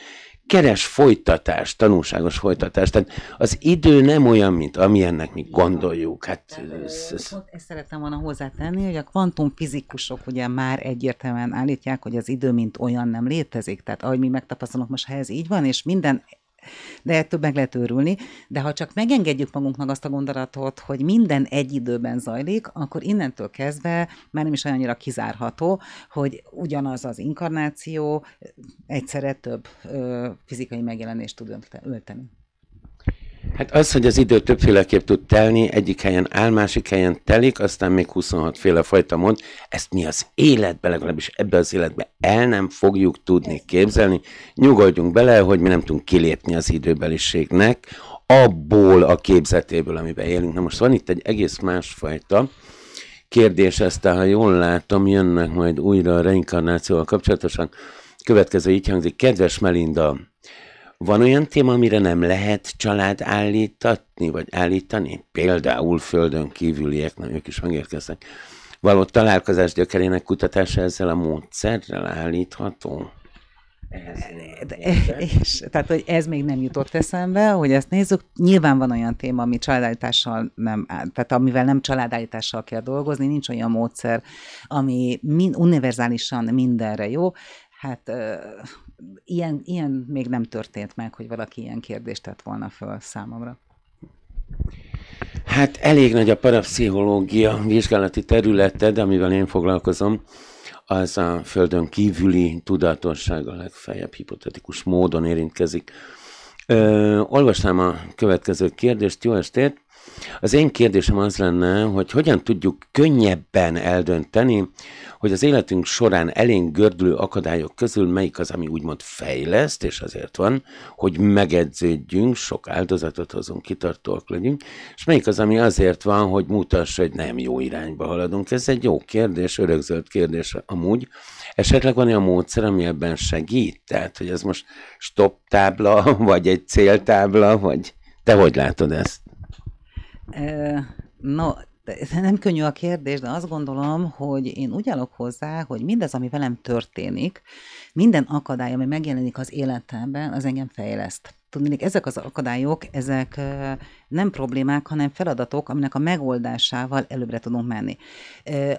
keres folytatást, tanulságos folytatást. Tehát az idő nem olyan, mint amilyennek mi gondoljuk. Hát, ez, ez... ezt szeretem volna hozzátenni, hogy a kvantumfizikusok ugye már egyértelműen állítják, hogy az idő mint olyan nem létezik. Tehát ahogy mi megtapasztalunk most, ha ez így van, és minden de ettől meg lehet őrülni. De ha csak megengedjük magunknak azt a gondolatot, hogy minden egy időben zajlik, akkor innentől kezdve már nem is olyannyira kizárható, hogy ugyanaz az inkarnáció egyszerre több ö, fizikai megjelenést tud ölteni. Hát az, hogy az idő többféleképp tud telni, egyik helyen áll, másik helyen telik, aztán még 26 féle fajta mond, ezt mi az életbe, legalábbis ebbe az életbe el nem fogjuk tudni képzelni. Nyugodjunk bele, hogy mi nem tudunk kilépni az időbeliségnek, abból a képzetéből, amiben élünk. Na most van itt egy egész másfajta kérdés, ezt, ha jól látom, jönnek majd újra a reinkarnációval kapcsolatosan. Következő így hangzik, kedves Melinda, van olyan téma, amire nem lehet család állítatni, vagy állítani? Például földön kívüliek, nem ők is megérkeznek. Való találkozás gyökerének kutatása ezzel a módszerrel állítható? E, e, és, tehát, hogy ez még nem jutott eszembe, hogy ezt nézzük. Nyilván van olyan téma, ami családállítással nem, tehát amivel nem családállítással kell dolgozni, nincs olyan módszer, ami min, univerzálisan mindenre jó. Hát ilyen, ilyen még nem történt meg, hogy valaki ilyen kérdést tett volna föl számomra. Hát elég nagy a parapszichológia vizsgálati területed, amivel én foglalkozom, az a földön kívüli tudatosság a legfeljebb hipotetikus módon érintkezik. Ö, olvasnám a következő kérdést, jó estét! Az én kérdésem az lenne, hogy hogyan tudjuk könnyebben eldönteni, hogy az életünk során elénk gördülő akadályok közül melyik az, ami úgymond fejleszt, és azért van, hogy megedződjünk, sok áldozatot hozunk, kitartóak legyünk, és melyik az, ami azért van, hogy mutassa, hogy nem jó irányba haladunk. Ez egy jó kérdés, örökzölt kérdés amúgy. Esetleg van olyan módszer, ami ebben segít? Tehát, hogy ez most stop tábla, vagy egy céltábla, vagy te hogy látod ezt? No, nem könnyű a kérdés, de azt gondolom, hogy én úgy állok hozzá, hogy mindez, ami velem történik, minden akadály, ami megjelenik az életemben, az engem fejleszt tudnék, ezek az akadályok, ezek nem problémák, hanem feladatok, aminek a megoldásával előbbre tudunk menni.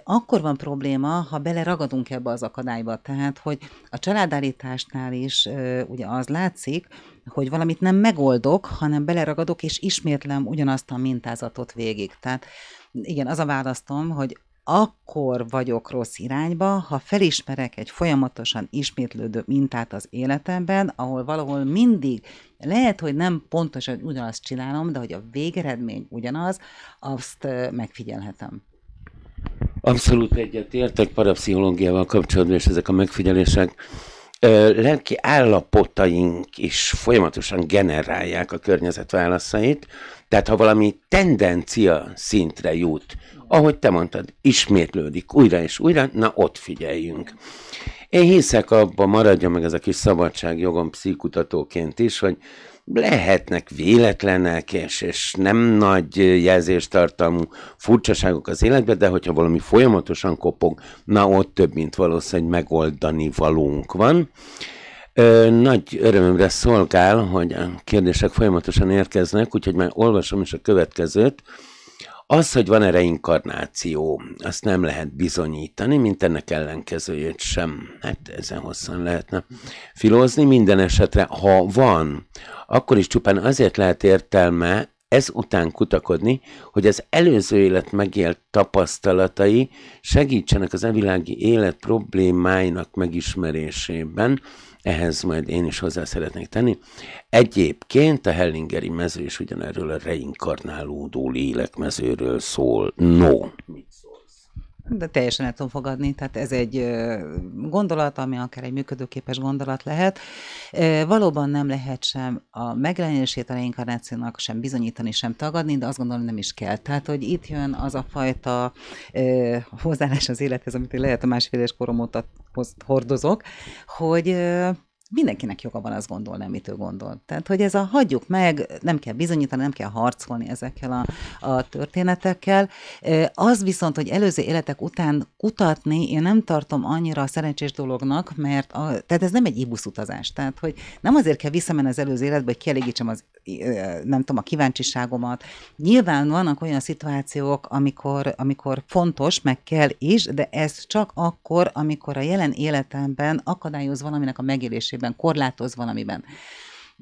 Akkor van probléma, ha beleragadunk ebbe az akadályba, tehát, hogy a családállításnál is ugye az látszik, hogy valamit nem megoldok, hanem beleragadok, és ismétlem ugyanazt a mintázatot végig. Tehát igen, az a választom, hogy akkor vagyok rossz irányba, ha felismerek egy folyamatosan ismétlődő mintát az életemben, ahol valahol mindig lehet, hogy nem pontosan ugyanazt csinálom, de hogy a végeredmény ugyanaz, azt megfigyelhetem. Abszolút egyetértek parapszichológiával kapcsolatban, és ezek a megfigyelések lelki állapotaink is folyamatosan generálják a környezet válaszait, tehát ha valami tendencia szintre jut, ahogy te mondtad, ismétlődik újra és újra, na ott figyeljünk. Én hiszek abban, maradja meg ez a kis szabadságjogom pszikutatóként is, hogy lehetnek véletlenek, és, és nem nagy jelzéstartalmú furcsaságok az életben, de hogyha valami folyamatosan kopog, na ott több, mint valószínűleg megoldani valónk van. Ö, nagy örömömre szolgál, hogy a kérdések folyamatosan érkeznek, úgyhogy már olvasom is a következőt. Az, hogy van-e reinkarnáció, azt nem lehet bizonyítani, mint ennek ellenkezőjét sem. Hát ezen hosszan lehetne filózni. Minden esetre, ha van, akkor is csupán azért lehet értelme ez után kutakodni, hogy az előző élet megélt tapasztalatai segítsenek az evilági élet problémáinak megismerésében, ehhez majd én is hozzá szeretnék tenni. Egyébként a Hellingeri mező is ugyanerről a reinkarnálódó lélekmezőről szól. No de teljesen el tudom fogadni, tehát ez egy gondolat, ami akár egy működőképes gondolat lehet. Valóban nem lehet sem a megjelenését a reinkarnációnak sem bizonyítani, sem tagadni, de azt gondolom nem is kell. Tehát, hogy itt jön az a fajta hozzáállás az élethez, amit lehet a másfél éves korom óta hordozok, hogy mindenkinek joga van azt gondolni, amit ő gondol. Tehát, hogy ez a hagyjuk meg, nem kell bizonyítani, nem kell harcolni ezekkel a, a történetekkel. Az viszont, hogy előző életek után kutatni, én nem tartom annyira a szerencsés dolognak, mert a, tehát ez nem egy ibusz utazás. Tehát, hogy nem azért kell visszamenni az előző életbe, hogy kielégítsem az, nem tudom, a kíváncsiságomat. Nyilván vannak olyan szituációk, amikor, amikor fontos, meg kell is, de ez csak akkor, amikor a jelen életemben akadályoz valaminek a megélésében valamiben, korlátoz valamiben.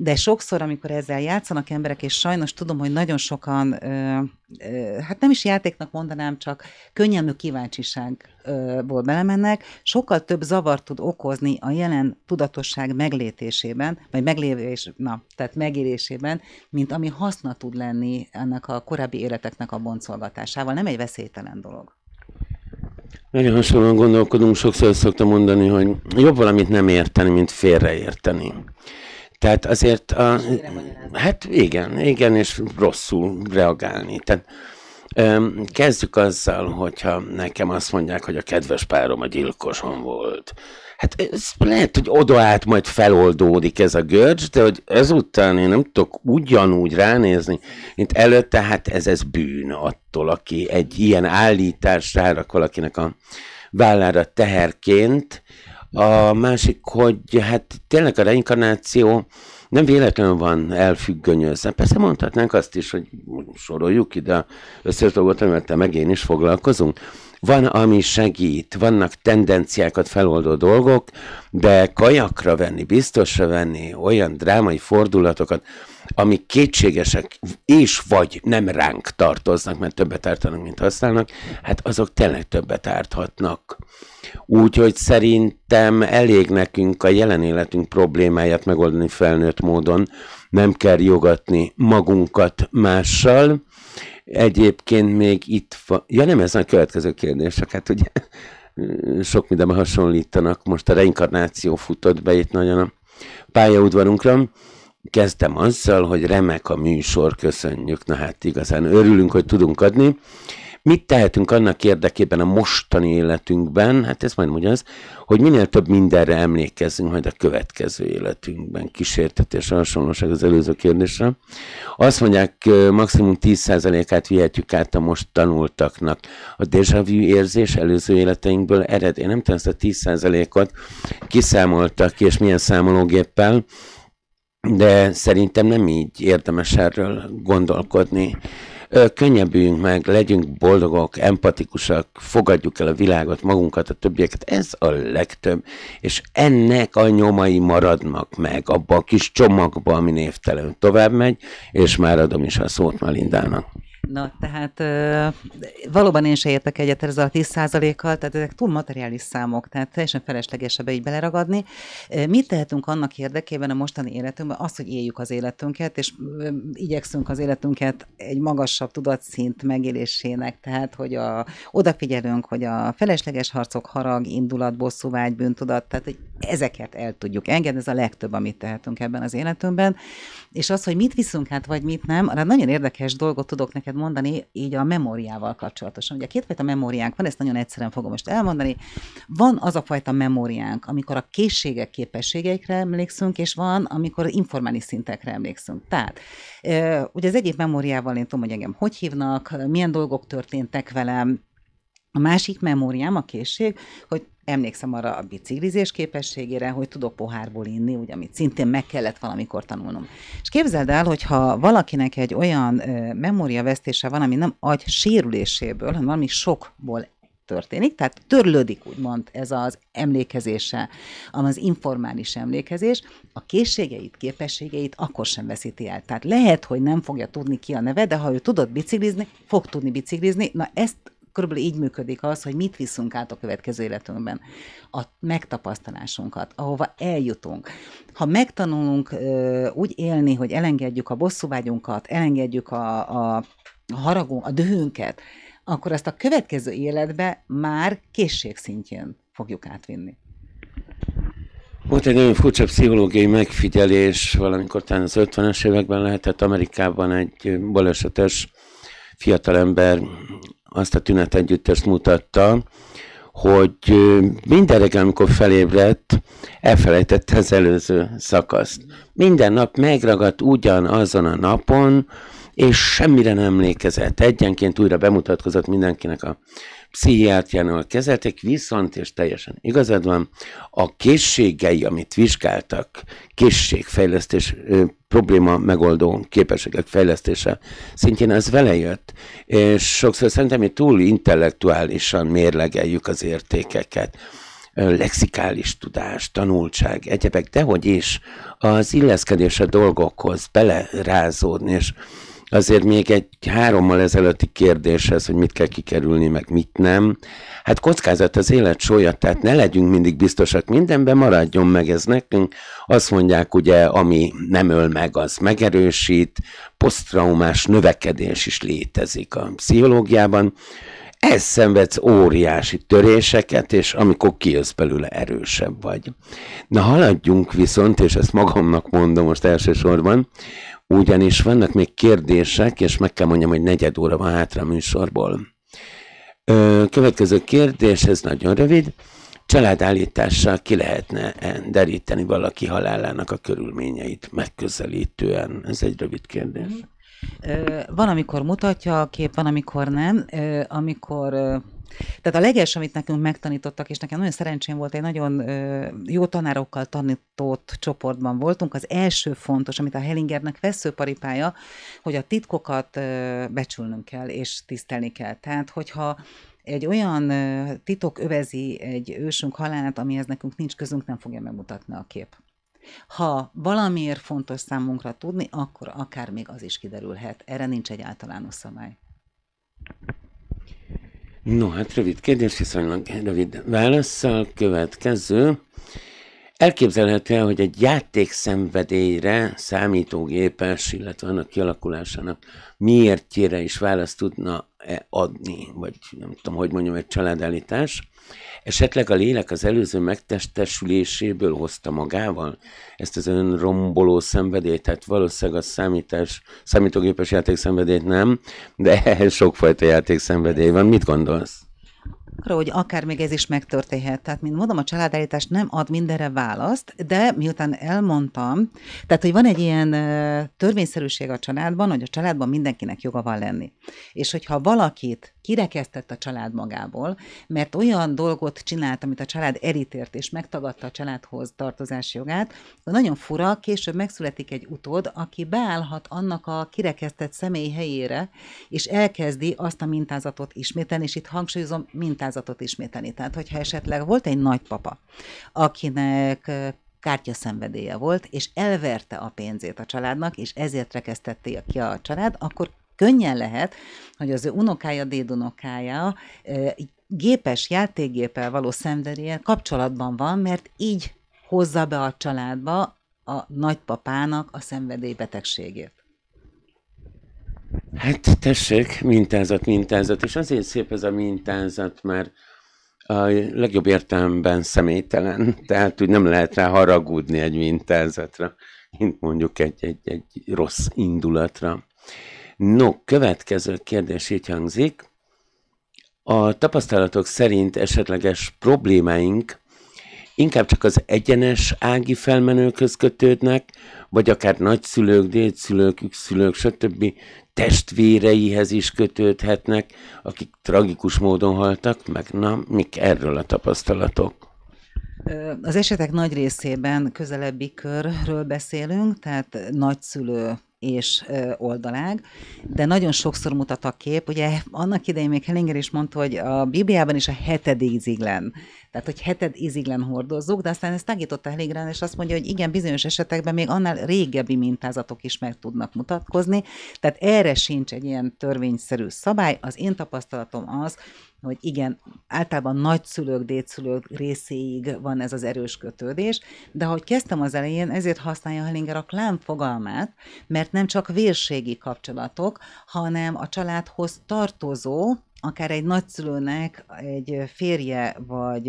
De sokszor, amikor ezzel játszanak emberek, és sajnos tudom, hogy nagyon sokan, ö, ö, hát nem is játéknak mondanám, csak könnyelmű kíváncsiságból belemennek, sokkal több zavart tud okozni a jelen tudatosság meglétésében, vagy meglévés, na, tehát megélésében, mint ami haszna tud lenni ennek a korábbi életeknek a boncolgatásával. Nem egy veszélytelen dolog. Nagyon hasonlóan gondolkodunk, sokszor szoktam mondani, hogy jobb valamit nem érteni, mint félreérteni. Tehát azért a, hát igen, igen, és rosszul reagálni. Tehát Kezdjük azzal, hogyha nekem azt mondják, hogy a kedves párom a gyilkoson volt. Hát ez lehet, hogy át majd feloldódik ez a görcs, de hogy ezután én nem tudok ugyanúgy ránézni, mint előtte, hát ez, ez bűn attól, aki egy ilyen állítást rárak valakinek a vállára teherként. A másik, hogy hát tényleg a reinkarnáció, nem véletlenül van elfüggönyözve. Persze mondhatnánk azt is, hogy soroljuk ide összes dolgot, mert te meg én is foglalkozunk. Van, ami segít, vannak tendenciákat feloldó dolgok, de kajakra venni, biztosra venni olyan drámai fordulatokat, amik kétségesek és vagy nem ránk tartoznak, mert többet ártanak, mint használnak, hát azok tényleg többet árthatnak. Úgyhogy szerintem elég nekünk a jelen életünk problémáját megoldani felnőtt módon, nem kell jogatni magunkat mással, Egyébként még itt van... Ja nem, ez a következő kérdés, csak hát ugye [LAUGHS] sok mindenben hasonlítanak. Most a reinkarnáció futott be itt nagyon a pályaudvarunkra. Kezdtem azzal, hogy remek a műsor, köszönjük. Na hát igazán örülünk, hogy tudunk adni. Mit tehetünk annak érdekében a mostani életünkben, hát ez majd mondja az, hogy minél több mindenre emlékezzünk majd a következő életünkben. Kísértetés, hasonlóság az előző kérdésre. Azt mondják, maximum 10%-át vihetjük át a most tanultaknak. A déjà vu érzés előző életeinkből ered. Én nem tudom, ezt a 10%-ot kiszámoltak ki, és milyen számológéppel, de szerintem nem így érdemes erről gondolkodni könnyebbüljünk meg, legyünk boldogok, empatikusak, fogadjuk el a világot, magunkat, a többieket. Ez a legtöbb, és ennek a nyomai maradnak meg abba a kis csomagba, ami névtelenül tovább megy, és már adom is a szót Malindának. Na, tehát valóban én se értek egyet ezzel a 10%-kal, tehát ezek túl materiális számok, tehát teljesen feleslegesebb így beleragadni. Mit tehetünk annak érdekében a mostani életünkben? Az, hogy éljük az életünket, és igyekszünk az életünket egy magasabb tudatszint megélésének, tehát hogy a, odafigyelünk, hogy a felesleges harcok, harag, indulat, vágy, bűntudat, tehát hogy ezeket el tudjuk engedni, ez a legtöbb, amit tehetünk ebben az életünkben. És az, hogy mit viszünk hát, vagy mit nem, arra nagyon érdekes dolgot tudok neked mondani, így a memóriával kapcsolatosan. Ugye kétfajta memóriánk van, ezt nagyon egyszerűen fogom most elmondani. Van az a fajta memóriánk, amikor a készségek, képességeikre emlékszünk, és van, amikor informális szintekre emlékszünk. Tehát, ugye az egyik memóriával én tudom, hogy engem hogy hívnak, milyen dolgok történtek velem, a másik memóriám, a készség, hogy emlékszem arra a biciklizés képességére, hogy tudok pohárból inni, ugye, amit szintén meg kellett valamikor tanulnom. És képzeld el, hogyha valakinek egy olyan ö, memóriavesztése van, ami nem agy sérüléséből, hanem valami sokból történik, tehát törlődik úgymond ez az emlékezése, az informális emlékezés, a készségeit, képességeit akkor sem veszíti el. Tehát lehet, hogy nem fogja tudni ki a neve, de ha ő tudott biciklizni, fog tudni biciklizni, na ezt körülbelül így működik az, hogy mit viszünk át a következő életünkben. A megtapasztalásunkat, ahova eljutunk. Ha megtanulunk ö, úgy élni, hogy elengedjük a bosszúvágyunkat, elengedjük a, a haragunk, a dühünket, akkor ezt a következő életbe már készségszintjén szintjén fogjuk átvinni. Volt egy nagyon furcsa pszichológiai megfigyelés, valamikor talán az 50-es években lehetett Amerikában egy balesetes fiatalember azt a tünet együttest mutatta, hogy minden reggel, amikor felébredt, elfelejtette az előző szakaszt. Minden nap megragadt ugyanazon a napon, és semmire nem emlékezett. Egyenként újra bemutatkozott mindenkinek a pszichiátriánál kezelték, viszont, és teljesen igazad van, a készségei, amit vizsgáltak, készségfejlesztés, probléma megoldó képességek fejlesztése szintén ez vele jött. És sokszor szerintem mi túl intellektuálisan mérlegeljük az értékeket lexikális tudás, tanultság, egyebek, dehogy is az illeszkedés a dolgokhoz belerázódni, és azért még egy hárommal ezelőtti kérdéshez, hogy mit kell kikerülni, meg mit nem. Hát kockázat az élet sója, tehát ne legyünk mindig biztosak mindenben, maradjon meg ez nekünk. Azt mondják ugye, ami nem öl meg, az megerősít. Posztraumás növekedés is létezik a pszichológiában. Ez szenvedsz óriási töréseket, és amikor kijössz belőle, erősebb vagy. Na haladjunk viszont, és ezt magamnak mondom most elsősorban, ugyanis vannak még kérdések, és meg kell mondjam, hogy negyed óra van hátra a műsorból. Ö, következő kérdés, ez nagyon rövid. Családállítással ki lehetne eh, deríteni valaki halálának a körülményeit megközelítően? Ez egy rövid kérdés. Van, amikor mutatja a kép, van, amikor nem. Amikor tehát a leges, amit nekünk megtanítottak, és nekem nagyon szerencsém volt, egy nagyon jó tanárokkal tanított csoportban voltunk. Az első fontos, amit a Hellingernek veszőparipája, hogy a titkokat becsülnünk kell, és tisztelni kell. Tehát, hogyha egy olyan titok övezi egy ősünk halálát, amihez nekünk nincs közünk, nem fogja megmutatni a kép. Ha valamiért fontos számunkra tudni, akkor akár még az is kiderülhet. Erre nincs egy általános szabály. No, hát rövid kérdés, viszonylag rövid válaszsal következő. Elképzelhető, hogy egy játékszenvedélyre, számítógépes, illetve annak kialakulásának miértjére is választ tudna adni, vagy nem tudom, hogy mondjam, egy családállítás, esetleg a lélek az előző megtestesüléséből hozta magával ezt az önromboló szenvedélyt, tehát valószínűleg a számítás, számítógépes játék szenvedélyt nem, de [LAUGHS] sokfajta játék szenvedély van. Mit gondolsz? arra, hogy akár még ez is megtörténhet. Tehát, mint mondom, a családállítás nem ad mindenre választ, de miután elmondtam, tehát, hogy van egy ilyen törvényszerűség a családban, hogy a családban mindenkinek joga van lenni. És hogyha valakit kirekeztett a család magából, mert olyan dolgot csinált, amit a család elítért, és megtagadta a családhoz tartozási jogát, akkor nagyon fura, később megszületik egy utód, aki beállhat annak a kirekesztett személy helyére, és elkezdi azt a mintázatot ismételni, és itt hangsúlyozom, mintázatot ismételni. Tehát, hogyha esetleg volt egy nagypapa, akinek kártya szenvedélye volt, és elverte a pénzét a családnak, és ezért rekesztették ki a család, akkor könnyen lehet, hogy az ő unokája, dédunokája gépes játékgéppel való szenvedélye kapcsolatban van, mert így hozza be a családba a nagypapának a szenvedélybetegségét. Hát tessék, mintázat, mintázat, és azért szép ez a mintázat, mert a legjobb értelemben személytelen, tehát úgy nem lehet rá haragudni egy mintázatra, mint mondjuk egy, egy, egy rossz indulatra. No, következő kérdés így hangzik. A tapasztalatok szerint esetleges problémáink inkább csak az egyenes ági felmenőkhöz kötődnek, vagy akár nagyszülők, dédszülők, ükszülők, stb. testvéreihez is kötődhetnek, akik tragikus módon haltak meg. Na, mik erről a tapasztalatok? Az esetek nagy részében közelebbi körről beszélünk, tehát nagyszülő és oldalág, de nagyon sokszor mutat a kép, ugye annak idején még Hellinger is mondta, hogy a Bibliában is a hetedik ziglen tehát, hogy heted iziglen hordozzuk, de aztán ezt tagította Heligren, és azt mondja, hogy igen, bizonyos esetekben még annál régebbi mintázatok is meg tudnak mutatkozni. Tehát erre sincs egy ilyen törvényszerű szabály. Az én tapasztalatom az, hogy igen, általában nagyszülők, dédszülők részéig van ez az erős kötődés, de ahogy kezdtem az elején, ezért használja Hellinger a klán fogalmát, mert nem csak vérségi kapcsolatok, hanem a családhoz tartozó, akár egy nagyszülőnek egy férje vagy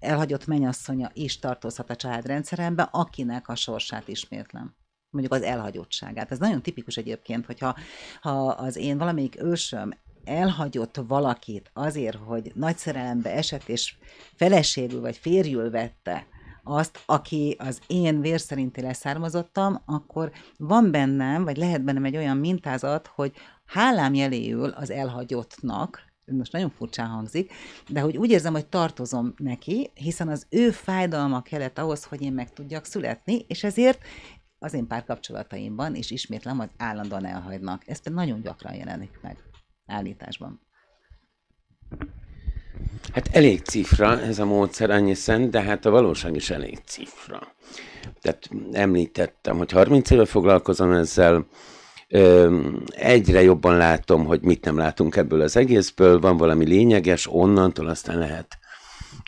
elhagyott menyasszonya is tartozhat a családrendszerembe, akinek a sorsát ismétlem mondjuk az elhagyottságát. Ez nagyon tipikus egyébként, hogyha ha az én valamelyik ősöm elhagyott valakit azért, hogy nagy szerelembe esett és feleségül vagy férjül vette azt, aki az én vér szerinti leszármazottam, akkor van bennem, vagy lehet bennem egy olyan mintázat, hogy hálám jeléül az elhagyottnak, most nagyon furcsán hangzik, de hogy úgy érzem, hogy tartozom neki, hiszen az ő fájdalma kellett ahhoz, hogy én meg tudjak születni, és ezért az én párkapcsolataimban, és ismétlem, hogy állandóan elhagynak. Ez pedig nagyon gyakran jelenik meg állításban. Hát elég cifra ez a módszer, annyi szent, de hát a valóság is elég cifra. Tehát említettem, hogy 30 éve foglalkozom ezzel, egyre jobban látom, hogy mit nem látunk ebből az egészből, van valami lényeges, onnantól aztán lehet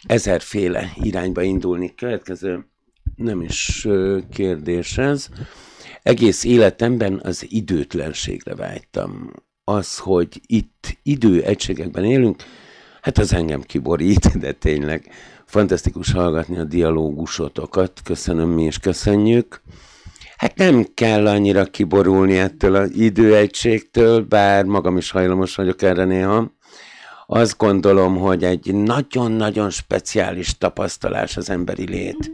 ezerféle irányba indulni. Következő nem is kérdés ez. Egész életemben az időtlenségre vágytam. Az, hogy itt időegységekben élünk, hát az engem kiborít, [LAUGHS] de tényleg fantasztikus hallgatni a dialógusotokat. Köszönöm, mi is köszönjük. Hát nem kell annyira kiborulni ettől az időegységtől, bár magam is hajlamos vagyok erre néha. Azt gondolom, hogy egy nagyon-nagyon speciális tapasztalás az emberi lét.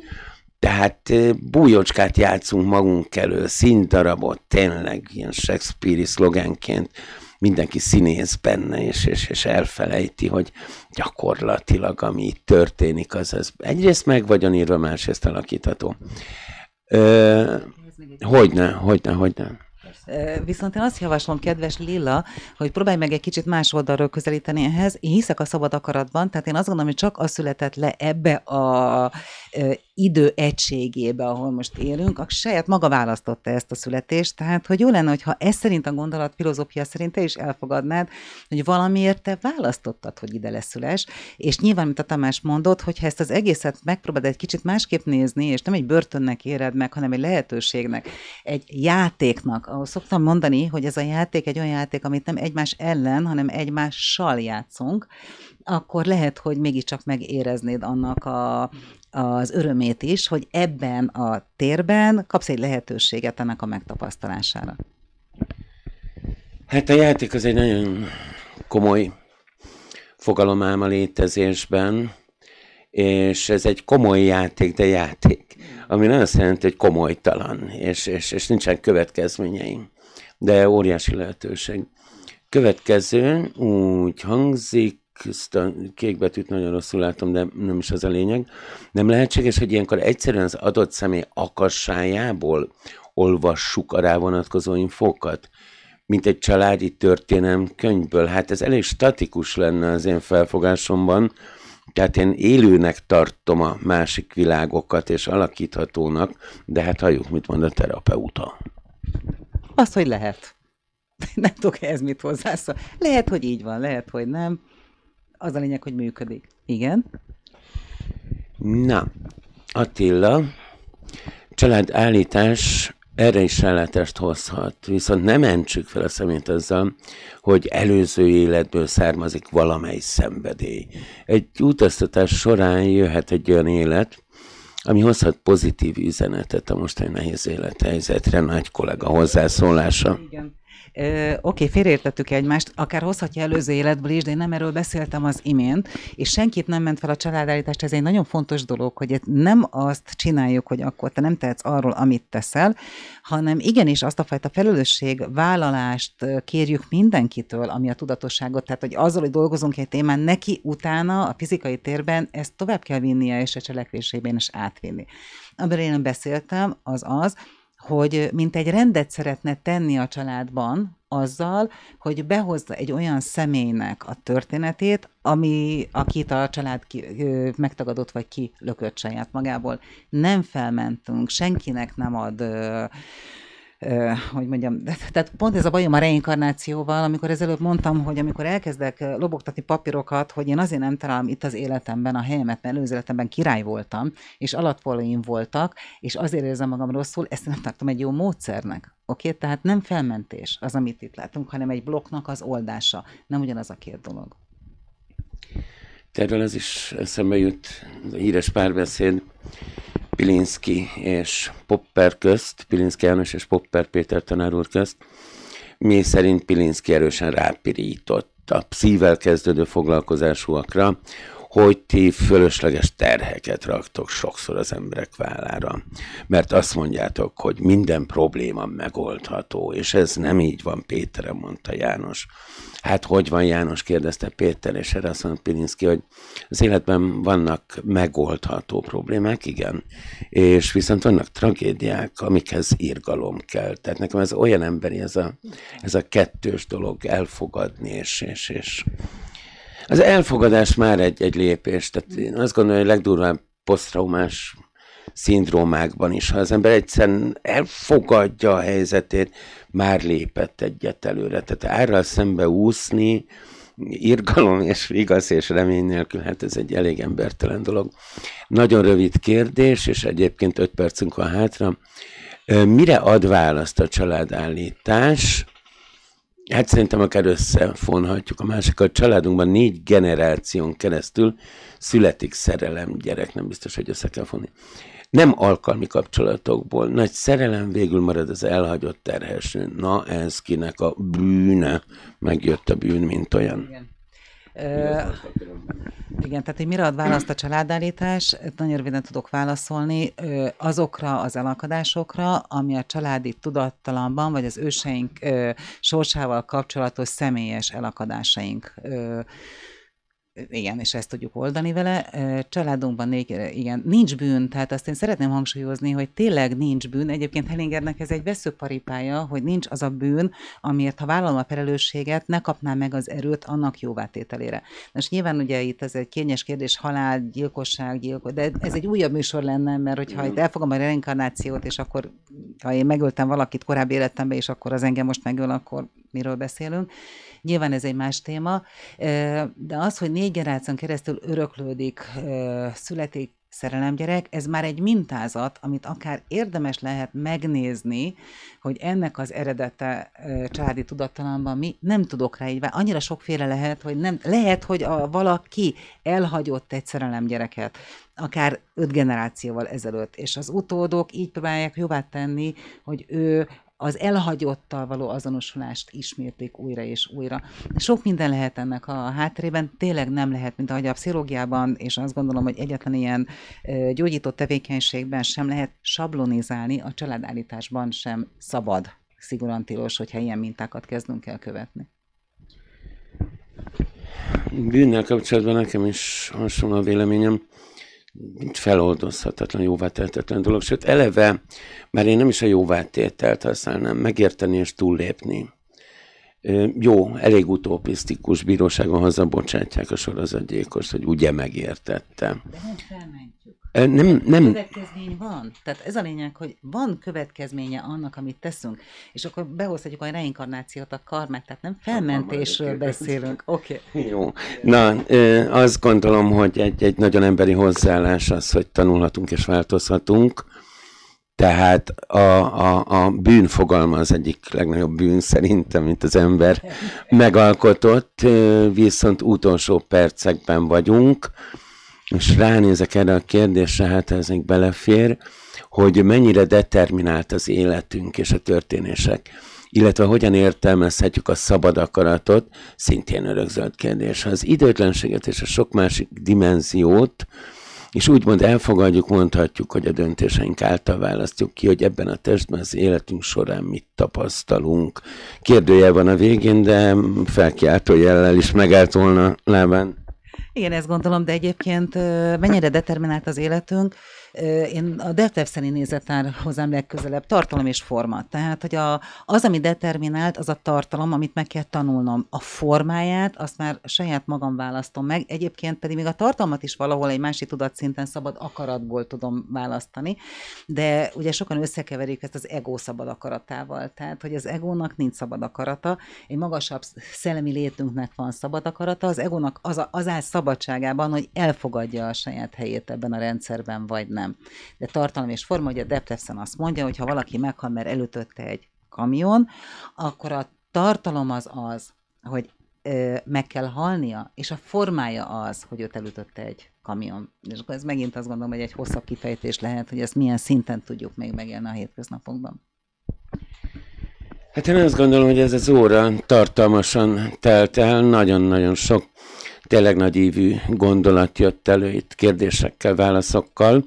Tehát bújócskát játszunk magunk elő, színdarabot, tényleg ilyen Shakespeare-i szlogenként mindenki színész benne, és, és, és elfelejti, hogy gyakorlatilag ami itt történik, az, az egyrészt meg vagyon írva, másrészt alakítható. Ö, Hogyne, hogyne, hogyne. Viszont én azt javaslom, kedves Lilla, hogy próbálj meg egy kicsit más oldalról közelíteni ehhez. Én hiszek a szabad akaratban, tehát én azt gondolom, hogy csak az született le ebbe a idő egységébe, ahol most élünk, a saját maga választotta ezt a születést, tehát hogy jó lenne, hogyha ez szerint a gondolat filozófia szerint te is elfogadnád, hogy valamiért te választottad, hogy ide leszüles, és nyilván, mint a Tamás mondott, hogy ezt az egészet megpróbálod egy kicsit másképp nézni, és nem egy börtönnek éred meg, hanem egy lehetőségnek, egy játéknak, ahol szoktam mondani, hogy ez a játék egy olyan játék, amit nem egymás ellen, hanem egymással játszunk, akkor lehet, hogy mégiscsak megéreznéd annak a, az örömét is, hogy ebben a térben kapsz egy lehetőséget ennek a megtapasztalására. Hát a játék az egy nagyon komoly fogalomám a létezésben, és ez egy komoly játék, de játék, ami nem azt jelenti, hogy komolytalan, és, és, és nincsen következményei, de óriási lehetőség. Következő úgy hangzik, ezt a betűt nagyon rosszul látom, de nem is az a lényeg. Nem lehetséges, hogy ilyenkor egyszerűen az adott személy akassájából olvassuk a rá vonatkozó infókat? mint egy családi történelm könyvből. Hát ez elég statikus lenne az én felfogásomban, tehát én élőnek tartom a másik világokat és alakíthatónak, de hát halljuk, mit mond a terapeuta. Azt, hogy lehet. [LAUGHS] Nem tudok ez mit hozzászól. Lehet, hogy így van, lehet, hogy nem. Az a lényeg, hogy működik. Igen. Na, Attila, családállítás erre is rálátást hozhat, viszont nem mentsük fel a szemét azzal, hogy előző életből származik valamely szenvedély. Egy utaztatás során jöhet egy olyan élet, ami hozhat pozitív üzenetet a mostani nehéz élethelyzetre, nagy kollega hozzászólása. Igen oké, félreértettük egymást, akár hozhatja előző életből is, de én nem erről beszéltem az imént, és senkit nem ment fel a családállítást, ez egy nagyon fontos dolog, hogy nem azt csináljuk, hogy akkor te nem tehetsz arról, amit teszel, hanem igenis azt a fajta felelősség vállalást kérjük mindenkitől, ami a tudatosságot, tehát hogy azzal, hogy dolgozunk egy témán, neki utána a fizikai térben ezt tovább kell vinnie, és a cselekvésében is átvinni. Amiről én beszéltem, az az, hogy mint egy rendet szeretne tenni a családban, azzal, hogy behozza egy olyan személynek a történetét, ami, akit a család ki, ö, megtagadott vagy kilökött saját magából. Nem felmentünk, senkinek nem ad ö, hogy mondjam, tehát pont ez a bajom a reinkarnációval, amikor ezelőtt mondtam, hogy amikor elkezdek lobogtatni papírokat, hogy én azért nem találom itt az életemben a helyemet, mert előző életemben király voltam, és alattvalóim voltak, és azért érzem magam rosszul, ezt nem tartom egy jó módszernek. Oké, okay? tehát nem felmentés az, amit itt látunk, hanem egy blokknak az oldása. Nem ugyanaz a két dolog. Erről az is eszembe jut, az a híres párbeszéd, Pilinszki és Popper közt, Pilinszki János és Popper Péter tanár úr közt, mi szerint Pilinszki erősen rápirított a szívvel kezdődő foglalkozásúakra, hogy ti fölösleges terheket raktok sokszor az emberek vállára. Mert azt mondjátok, hogy minden probléma megoldható, és ez nem így van, Péterem mondta János. Hát hogy van János, kérdezte Péter, és erre azt mondta Pilinszki, hogy az életben vannak megoldható problémák, igen, és viszont vannak tragédiák, amikhez írgalom kell. Tehát nekem ez olyan emberi, ez a, ez a kettős dolog, elfogadni, és, és, és az elfogadás már egy, egy lépés. Tehát én azt gondolom, hogy a legdurvább posztraumás szindrómákban is, ha az ember egyszerűen elfogadja a helyzetét, már lépett egyet előre. Tehát árral szembe úszni, irgalom és igaz és remény nélkül, hát ez egy elég embertelen dolog. Nagyon rövid kérdés, és egyébként öt percünk van hátra. Mire ad választ a családállítás? Hát szerintem akár összefonhatjuk a másikat. A családunkban négy generáción keresztül születik szerelem gyerek, nem biztos, hogy össze kell fonni. Nem alkalmi kapcsolatokból. Nagy szerelem végül marad az elhagyott terhesnő. Na, ez kinek a bűne. Megjött a bűn, mint olyan. Igen. Ö, igen, tehát hogy mire ad választ a családállítás, nagyon röviden tudok válaszolni ö, azokra az elakadásokra, ami a családi tudattalamban, vagy az őseink ö, sorsával kapcsolatos személyes elakadásaink igen, és ezt tudjuk oldani vele. Családunkban négy, igen, nincs bűn, tehát azt én szeretném hangsúlyozni, hogy tényleg nincs bűn. Egyébként Hellingernek ez egy veszőparipája, hogy nincs az a bűn, amiért ha vállalom a felelősséget, ne kapnám meg az erőt annak jóvátételére. Most nyilván ugye itt ez egy kényes kérdés, halál, gyilkosság, gyilkos, de ez egy újabb műsor lenne, mert hogyha itt elfogom a reinkarnációt, és akkor ha én megöltem valakit korábbi életemben, és akkor az engem most megöl, akkor miről beszélünk. Nyilván ez egy más téma, de az, hogy négy generáción keresztül öröklődik, születik szerelemgyerek, ez már egy mintázat, amit akár érdemes lehet megnézni, hogy ennek az eredete családi tudattalamban mi, nem tudok rá így, annyira sokféle lehet, hogy nem, lehet, hogy a valaki elhagyott egy szerelemgyereket, akár öt generációval ezelőtt, és az utódok így próbálják jobbá tenni, hogy ő az elhagyottal való azonosulást ismérték újra és újra. Sok minden lehet ennek a háttérében, tényleg nem lehet, mint ahogy a pszichológiában, és azt gondolom, hogy egyetlen ilyen gyógyító tevékenységben sem lehet sablonizálni, a családállításban sem szabad szigorúan tilos, hogyha ilyen mintákat kezdünk el követni. Bűnnel kapcsolatban nekem is hasonló a véleményem feloldozhatatlan, jóvátehetetlen dolog, sőt eleve már én nem is a jóvátételt használnám, megérteni és túllépni. Jó, elég utopisztikus bíróságon hazabocsátják a sorozatgyilkost, hogy ugye megértette. De nem felmentjük. Nem, nem. Következmény van. Tehát ez a lényeg, hogy van következménye annak, amit teszünk. És akkor behozhatjuk a reinkarnációt, a karmát, tehát nem hát felmentésről beszélünk. Oké. Okay. Jó. Na, azt gondolom, hogy egy, egy nagyon emberi hozzáállás az, hogy tanulhatunk és változhatunk. Tehát a, a, a bűn fogalma az egyik legnagyobb bűn szerintem, mint az ember megalkotott, viszont utolsó percekben vagyunk és ránézek erre a kérdésre, hát ez még belefér, hogy mennyire determinált az életünk és a történések, illetve hogyan értelmezhetjük a szabad akaratot, szintén örökzöld kérdés. Ha az időtlenséget és a sok másik dimenziót, és úgymond elfogadjuk, mondhatjuk, hogy a döntéseink által választjuk ki, hogy ebben a testben az életünk során mit tapasztalunk. Kérdője van a végén, de felkiáltó jellel is megállt volna lábán. Igen, ezt gondolom, de egyébként mennyire determinált az életünk, én a Detevszeni nézetár hozzám legközelebb tartalom és forma. Tehát, hogy a, az, ami determinált, az a tartalom, amit meg kell tanulnom. A formáját, azt már saját magam választom meg. Egyébként pedig még a tartalmat is valahol egy másik tudatszinten szabad akaratból tudom választani. De ugye sokan összekeverik ezt az ego szabad akaratával. Tehát, hogy az egónak nincs szabad akarata, egy magasabb szellemi létünknek van szabad akarata, az egónak az, a, az áll szabadságában, hogy elfogadja a saját helyét ebben a rendszerben, vagy nem nem. De tartalom és forma, ugye Debrecen azt mondja, hogy ha valaki meghal, mert elütötte egy kamion, akkor a tartalom az az, hogy meg kell halnia, és a formája az, hogy őt elütötte egy kamion. És akkor ez megint azt gondolom, hogy egy hosszabb kifejtés lehet, hogy ezt milyen szinten tudjuk még megélni a hétköznapokban. Hát én azt gondolom, hogy ez az óra tartalmasan telt el, nagyon-nagyon sok tényleg nagy ívű gondolat jött elő itt kérdésekkel, válaszokkal.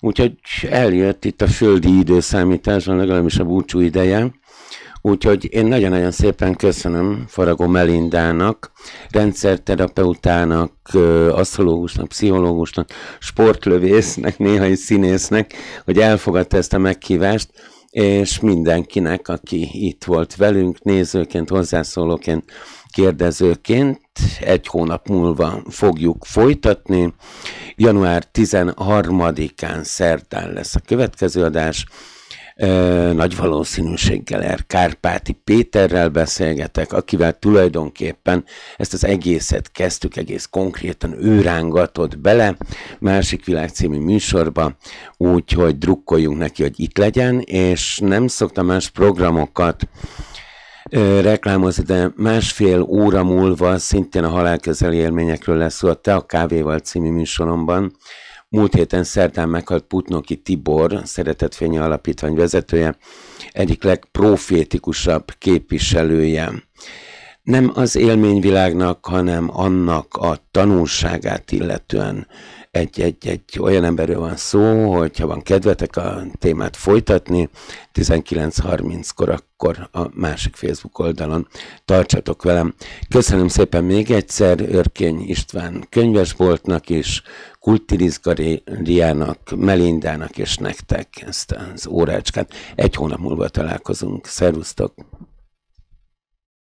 Úgyhogy eljött itt a földi időszámítás, legalábbis a búcsú ideje. Úgyhogy én nagyon-nagyon szépen köszönöm Faragó Melindának, rendszerterapeutának, asztrológusnak, pszichológusnak, sportlövésznek, néhai színésznek, hogy elfogadta ezt a meghívást, és mindenkinek, aki itt volt velünk, nézőként, hozzászólóként, kérdezőként egy hónap múlva fogjuk folytatni. Január 13-án szerdán lesz a következő adás. Nagy valószínűséggel er Kárpáti Péterrel beszélgetek, akivel tulajdonképpen ezt az egészet kezdtük, egész konkrétan ő rángatott bele Másik világcímű műsorba, úgyhogy drukkoljunk neki, hogy itt legyen, és nem szoktam más programokat reklámozni, de másfél óra múlva szintén a halálközeli élményekről lesz szó a Te a Kávéval című műsoromban. Múlt héten szerdán meghalt Putnoki Tibor, szeretett Szeretetfényi Alapítvány vezetője, egyik legprofétikusabb képviselője. Nem az élményvilágnak, hanem annak a tanulságát illetően egy, egy, egy olyan emberről van szó, hogyha van kedvetek a témát folytatni, 19.30-kor akkor a másik Facebook oldalon tartsatok velem. Köszönöm szépen még egyszer Örkény István könyvesboltnak is, Kultirizgariának, Melindának és nektek ezt az órácskát. Egy hónap múlva találkozunk. Szervusztok!